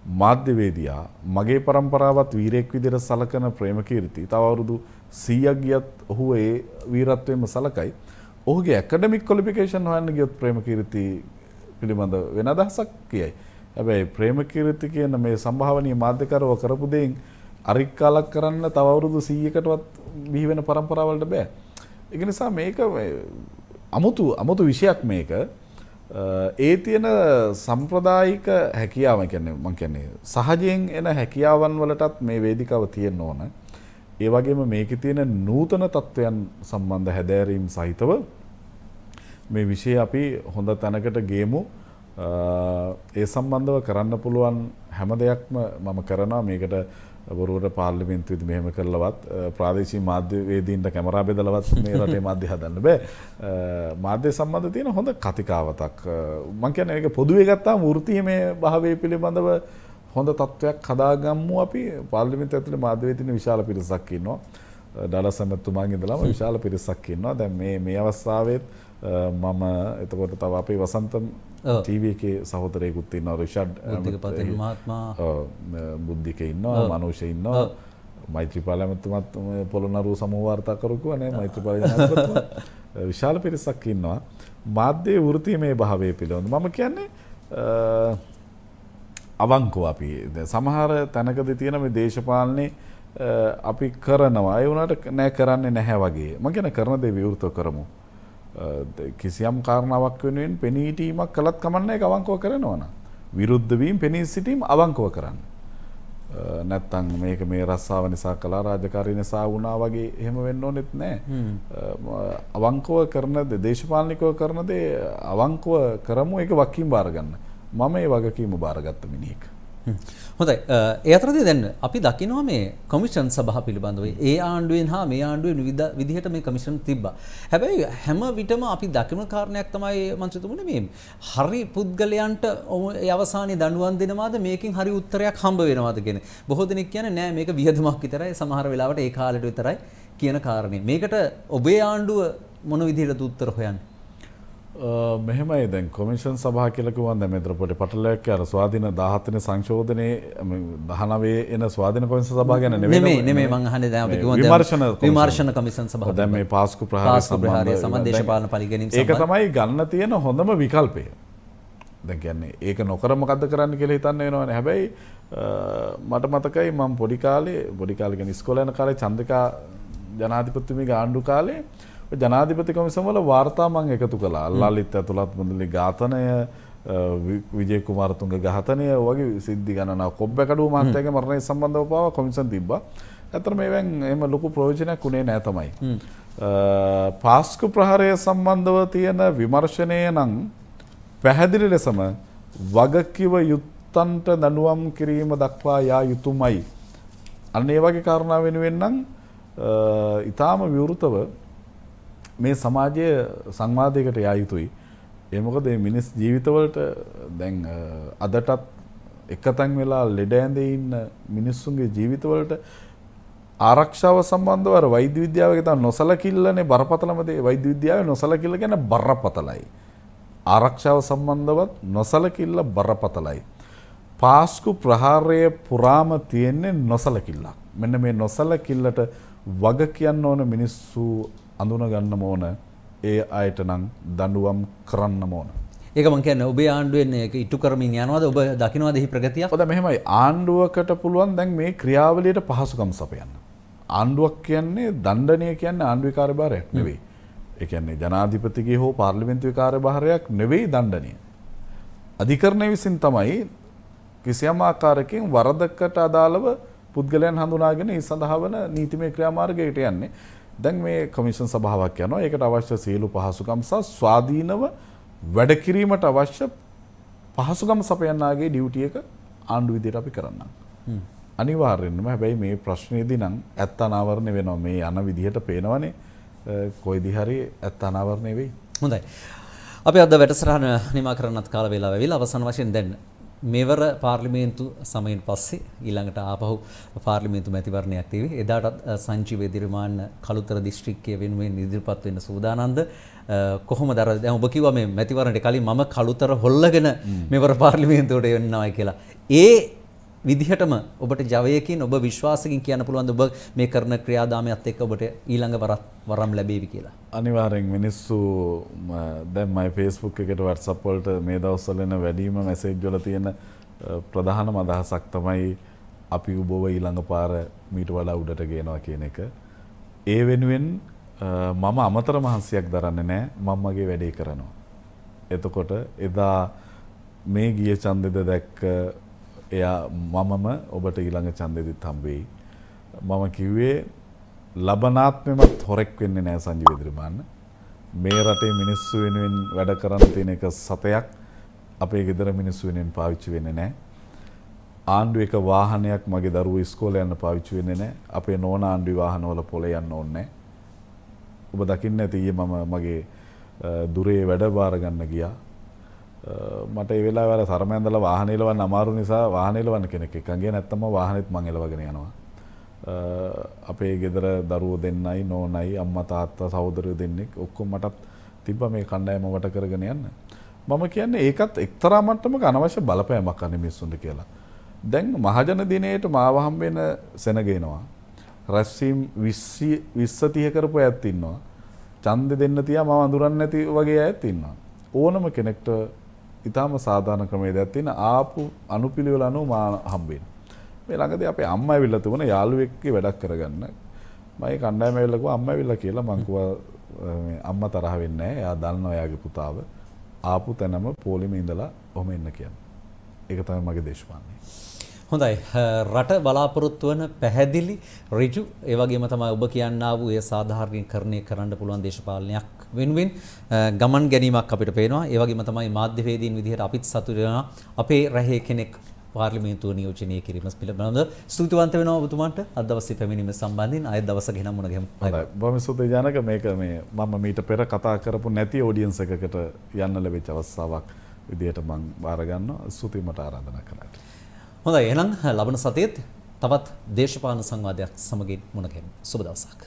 මාධ්‍යවේදයා මගේ පරම්පරාවත් වීරයෙක් විදිහට සලකන ප්‍රේම කීර්ති තව අවුරුදු 100ක් ගියත් ඔහු ඒ වීරත්වෙම සලකයි. ඔහුගේ ඇකඩමික් කොලිපිකේෂන් හොයන්න ගියොත් ප්‍රේමකීර්ති පිළිබඳ වෙන අදහසක් කියයි. හැබැයි ප්‍රේමකීර්ති කියන මේ සම්භාවනීය මාධ්‍යකරව කරපු දෙයින් අරික් කාලක් කරන්න තව අවුරුදු 100කටවත් බිහි වෙන પરම්පරාවලට බෑ. ඒක නිසා මේක අමුතු අමුතු විෂයක් මේක. ඒ තියෙන සම්ප්‍රදායික හැකියාව කියන්නේ මම කියන්නේ සහජයෙන් එන හැකියාවන් වලටත් මේ වේදිකාව තියෙන්න ඕනේ. ඒ වගේම මේකේ තියෙන නූතන තත්වයන් සම්බන්ධ හැදෑරීම් සහිතව මේ විෂය අපි හොඳ තැනකට ගේමු. ඒ සම්බන්ධව කරන්න පුළුවන් හැම දෙයක්ම මම කරනවා මේකට බොරුවට පාර්ලිමේන්තුවේද මෙහෙම කරලවත් ප්‍රාදේශීය මාධ්‍යවේදීන්ට කැමරා බෙදලවත් මේ රටේ මාධ්‍ය හදන්න බෑ මාධ්‍ය සම්බන්ධ තියෙන හොඳ කතිකාවතක් මං කියන්නේ ඒක පොදුවේ ගත්තාම වෘත්තීයමේ භාවය පිළිබඳව හොඳ තත්ත්වයක් හදාගම්මු අපි පාර්ලිමේන්ත ඇතුලේ මාධ්‍යවේදී තියෙන විශාල පිරිසක් ඉන්නවා. ඩලස් ඇමතුමාන් ඉඳලාම විශාල පිරිසක් ඉන්නවා. දැන් මේ මේ අවස්ථාවේත් මම එතකොට තව අපේ වසන්ත ටීවී එකේ සහෝදරයෙකුත් ඉන්නවා රිෂඩ් බුද්ධිකපති මහත්මයා බුද්ධිකේ ඉන්නවා මනුෂේ ඉන්නවා මෛත්‍රීපාල ඇමතුමත් පොළොනරුව සමූහ වාර්තාකරුවා නේ මෛත්‍රීපාල ජනාධිපතිතුමා විශාල පිරිසක් ඉන්නවා. මාධ්‍යයේ වෘත්තීමේ භාවය පිළිබඳව මම කියන්නේ අවංකෝ අපි සමහර තැනකද තියෙන මේ දේශපාලනේ අපි කරනවා ඒ වුණාට නෑ කරන්නේ නැහැ වගේ මම කියන කරන දේ විවෘත කරමු කිසියම් කාරණාවක් වෙනුවෙන් පෙනී සිටීමක් කළත් කමන්නේ අවංකව කරනවා නම් විරුද්ධ වීම පෙනී සිටීම අවංකව කරන්න නැත්තම් මේක මේ රස්සාව නිසා කළා රාජකාරී නිසා වුණා වගේ එහෙම වෙන්න ඕනෙත් නෑ අවංකව කරන දේ දේශපාලනිකව කරන දේ අවංකව කරමු ඒක වකින් බාර ගන්න මම ඒ වගකීම භාරගත්ත මිනිහෙක්. හොඳයි ඒ අතරදී දැන් අපි දකිනවා මේ කමිෂන් සභා පිළිබඳව ඒ ආණ්ඩුවෙන් හා මේ ආණ්ඩුවෙන් විදිහට මේ කමිෂන් තිබ්බා. හැබැයි හැම විටම අපි දකින කාරණයක් තමයි මන්ත්‍රීතුමනි මේ හරි පුද්ගලයන්ට ඒ අවසානයේ දඬුවම් දෙනවාද මේකෙන් හරි උත්තරයක් හම්බ වෙනවාද කියන. බොහෝ දෙනෙක් කියන්නේ නෑ මේක වියදමක් විතරයි සමහර වෙලාවට ඒ කාලෙට විතරයි කියන කාරණේ. මේකට ඔබේ ආණ්ඩුව මොන විදිහටද උත්තර හොයන්නේ? මෙහෙමයි දැන් කොමිෂන් සභා කියලකුවන් මෙත්‍රපොට පටලයක් අර ස්වාධන දාහත්තන සංශෝධනය දහනවේ එන ස්වාධන කොමිස සභා ගැන නෙමේ මංහන විමර්ශන විමර්ශණ කමිසන් සහ දැම මේ පාස්කු ප්‍රහාස්ක ප්‍රහාරය සමදේශපාලන පලිගැනීම ඒක තමයි ගන්න තියෙන හොඳම විකල්පය දැ කියන්නේ ඒක නොකරමකද කරන්න කෙ හිතන්න වෙනවන හැබැයි මට මතකයි මං පොඩිකාලේ බොඩිකාලගෙන ස්කොලයන කාලේ චන්දකා ජනාධිපත්තුමි ආණ්ඩු කාලේ ජනාධිපති කොමිසමල වාර්තා මං එකතු කළා ලලිත් ඇතුළත් මුදලි ඝාතනය විජය කුමාරතුන්ග ඝාතනය වගේ සිද්ධි ගණන කොබ්බැකඩුව මහත්තයගේ මරණය සම්බන්ධව පාව කොමිසන් තිබ්බ ඇතර මේවැන් එම ලොකු ප්‍රෝජනයක් වුණේ නෑතමයි. පාස්කු ප්‍රහරය සම්බන්ධව තියෙන විමර්ශනය නම් පැහැදිලි ලෙසම වගකිව යුත්තන්ට දනුවම් කිරීම දක්වා යා යුතුමයි. අන්න ඒ වගේ කාරණාවෙනුවෙන්නම් ඉතාම විවෘතව මේ සමාජය සංවාධයකට යා යුතුයි. ඒ මොකද මේ මිනිස් ජීවිතවලට දැන් අදටත් එකතෙන් වෙලා ලෙඩ ඇඳේ ඉන්න මිනිස්සුන්ගේ ජීවිතවලට ආරක්ෂාව සම්බන්ධව අර වෛද්‍ය විද්‍යාවේ තියෙන නොසලකිල්ලනේ බරපතලම දේ වෛද්‍ය විද්‍යාවේ නොසලකිල්ල කියන්නේ බරපතලයි. ආරක්ෂාව සම්බන්ධවත් නොසලකිල්ල බරපතලයි. පාස්කු ප්‍රහාරයේ පුරාම තියෙන්නේ නොසලකිල්ලක්. මෙන්න මේ නොසලකිල්ලට වග කියන්න ඕන මිනිස්සු අඳුනගන්න ඕන ඒ අයට නම් දඬුවම් කරන්න ඕන. ඒක මං කියන්නේ ඔබේ ආණ්ඩුවෙන් ඒක ඉටු කරමින් යනවාද ඔබ දකින්නවාද එහි ප්‍රගතියක්? හොඳ මෙහෙමයි ආණ්ඩුවකට පුළුවන් දැන් මේ ක්‍රියාවලියට පහසුකම් සපයන්න. ආණ්ඩුවක් කියන්නේ දණ්ඩනය කියන්නේ ආණ්ඩුවේ කාර්යභාරයක් නෙවෙයි. ඒ කියන්නේ ජනාධිපතිගේ හෝ පාර්ලිමේන්තුවේ කාර්යභාරයක් නෙවෙයි දණ්ඩනය. අධිකරණය විසින් තමයි කිසියම් ආකාරකින් වරදකට අදාළව පුද්ගලයන් හඳුනාගෙන ඒ සඳහා වන නීතිමය ක්‍රියාමාර්ගයට යන්නේ. දැන් මේ කොමිෂන් සභාවක් යනවා. ඒකට අවශ්‍ය සියලු පහසුකම් සහ ස්වාධීනව වැඩ කිරීමට අවශ්‍ය පහසුකම් සපයන්නාගේ ඩියුටි එක ආණ්ඩු විදිහට අපි කරන්නම්. අනිවාර්යෙන්ම හැබැයි මේ ප්‍රශ්නේදී නම් ඇත්ත අනාවරණය වෙනවා. මේ යන විදිහට පේනවනේ. කොයි දිහරි ඇත්ත අනාවරණය වෙයි. හොඳයි. අපි අද වැඩසටහන නිමා කරන්නත් කාල වේලාව වෙවිලා අවසන් වශයෙන් දැන් මෙවර පාර්ලිමේන්තු සමයෙන් පස්සේ ඊළඟට ආපහු පාර්ලිමේන්තු මැතිවරණයක් තිබේ. එදාටත් සංජීව දිරිමාන්න කළුතර දිස්ත්‍රික්කයේ වෙනුවෙන් ඉදිරිපත් වෙන සූදානම්ද කොහොමද අර දැන් ඔබ කිව්වා මේ මැතිවරණයට කලින් මම කළුතර හොල්ලගෙන මෙවර පාර්ලිමේන්තුවට එන්නවයි කියලා. ඒ විදිහටම ඔබට ජවයකින් ඔබ විශ්වාසකින් කියන්න පුළුවන් ඔබ මේ කරන ක්‍රියාදාමයත් එක්ක ඔබට ඊළඟ වරත් වරම් ලැබේවි කියලා. අනිවාර්යෙන් මිනිස්සු දැන් මයි Facebook එකට WhatsApp වලට මේ දවස්වල එන වැඩිම මැසේජ් වල තියෙන ප්‍රධානම අදහසක් තමයි අපි උබව ඊළඟ පාර මීට වඩා උඩට ගේනවා කියන එක. ඒ වෙනුවෙන් මම අමතර මහන්සියක් දරන්නේ නැහැ මම මගේ වැඩේ කරනවා. එතකොට එදා මේ ගිය ඡන්දෙද දැක්ක එයා මමම ඔබට ඊළඟ ඡන්දෙදිත් හම්බෙයි. මම කිව්වේ ලබනාත්මෙමත් හොරෙක් වෙන්නේ නෑ සංජීව ඉදිරිමාන්න. මේ රටේ මිනිස්සු වෙනුවෙන් වැඩ කරන්න තියෙන එක සතයක් අපේ ගෙදර මිනිස්සු වෙනුවෙන් පාවිච්චි වෙන්නේ නෑ. ආණ්ඩුව එක වාහනයක් මගේ දරුවෝ ඉස්කෝලේ යන්න පාවිච්චි වෙන්නේ නෑ. අපේ නෝන ආණ්ඩුවේ වාහනවල පොලේ යන්න ඕනේ ඔබ දකින්න ඇති මම මගේ දුරේ වැඩ බාර ගන්න ගියා. මට ඒවෙලා වැර සරමඇඳල වාහනේලවන් අමාරු නිසා වාහනේලවන්න කෙනෙක් එකගේ නැත්තම වාහනෙත් මංගලවගෙන යනවා අපේ ගෙදර දරුව දෙන්නයි නෝනයි අම්ම තාත්තා සෞදරය දෙන්නෙක් ඔක්කො මටත් තිබ මේ කණ්ඩායම වට කරගෙන යන්න මම කියන්නේ ඒකත් එක්තරාමටම අනවශ්‍ය බලපෑමක් අනි මිස්සුන්ට කියලා දැන් මහජන දිනයට මාවහම්බෙන සෙනගෙනවා. රැස්සීම් විස්සතිය කරපු ඇත්තින්නවා. චන්ද දෙන්න තියා ම අඳුරන්න ඇති වගේ ඇත්තින්නවා. ඕනම කෙනෙක්ට ඉතාම සාධාන ක්‍රමේ දැත්තින ආපු අනුපිළිවෙල අනුව මාන හම්බෙන්. මේ ළඟද අපේ අම්ම ඇවිල්ල තිබුණ යාළුවෙක්කේ වැඩක් කරගන්න මයි කණ්ඩායම ඇවිල්ලකෝ අම්ම ඇවිල්ලා කියලා මංකුව අම්ම තරහ වෙන්නේ නැහැ. එයා දන්නවා එයාගේ පුතාව ආපු තැනම පොලිමේ ඉඳලා ඔහම එන්න කියන්නේ. ඒක තමයි මගේ දේශපාලනේ. හොඳයි රට බලාපොරොත්තු වන පැහැදිලි ඍජු ඒ වගේම තමයි ඔබ කියන්නා වූ ඒ සාධාරණීකරණය කරන්න පුළුවන් දේශපාලනයක් වෙනුවෙන් ගමන් ගැනීමක් අපිට පේනවා. ඒ වගේම තමයි මාධ්‍යවේදීන් විදිහට අපිත් සතුටු වෙනවා. අපේ රැහේ කෙනෙක් පාර්ලිමේන්තුව නියෝජනය කිරීම පිළිබඳව ස්තුතිවන්ත වෙනවා ඔබතුමාට අද දවසේ පැමිණීම සම්බන්ධයෙන් ආයෙත් දවස ගෙනම් මුණ ගැහමු. හොඳයි. බොහොම ස්තුතියි ජනක මේක මේ මම මීට පෙර කතා කරපු නැති ඔඩියන්ස් එකකට යන්න ලැබිච්ච අවස්ථාවක් විදිහට මම බාර ගන්නවා. ස්තුතියි මට ආරාධනා කරාට. හොඳයි. එහෙනම් ලබන සතියේත් තවත් දේශපාලන සංවාදයක් සමගින් මුණ ගැහෙමු. සුබ දවසක්.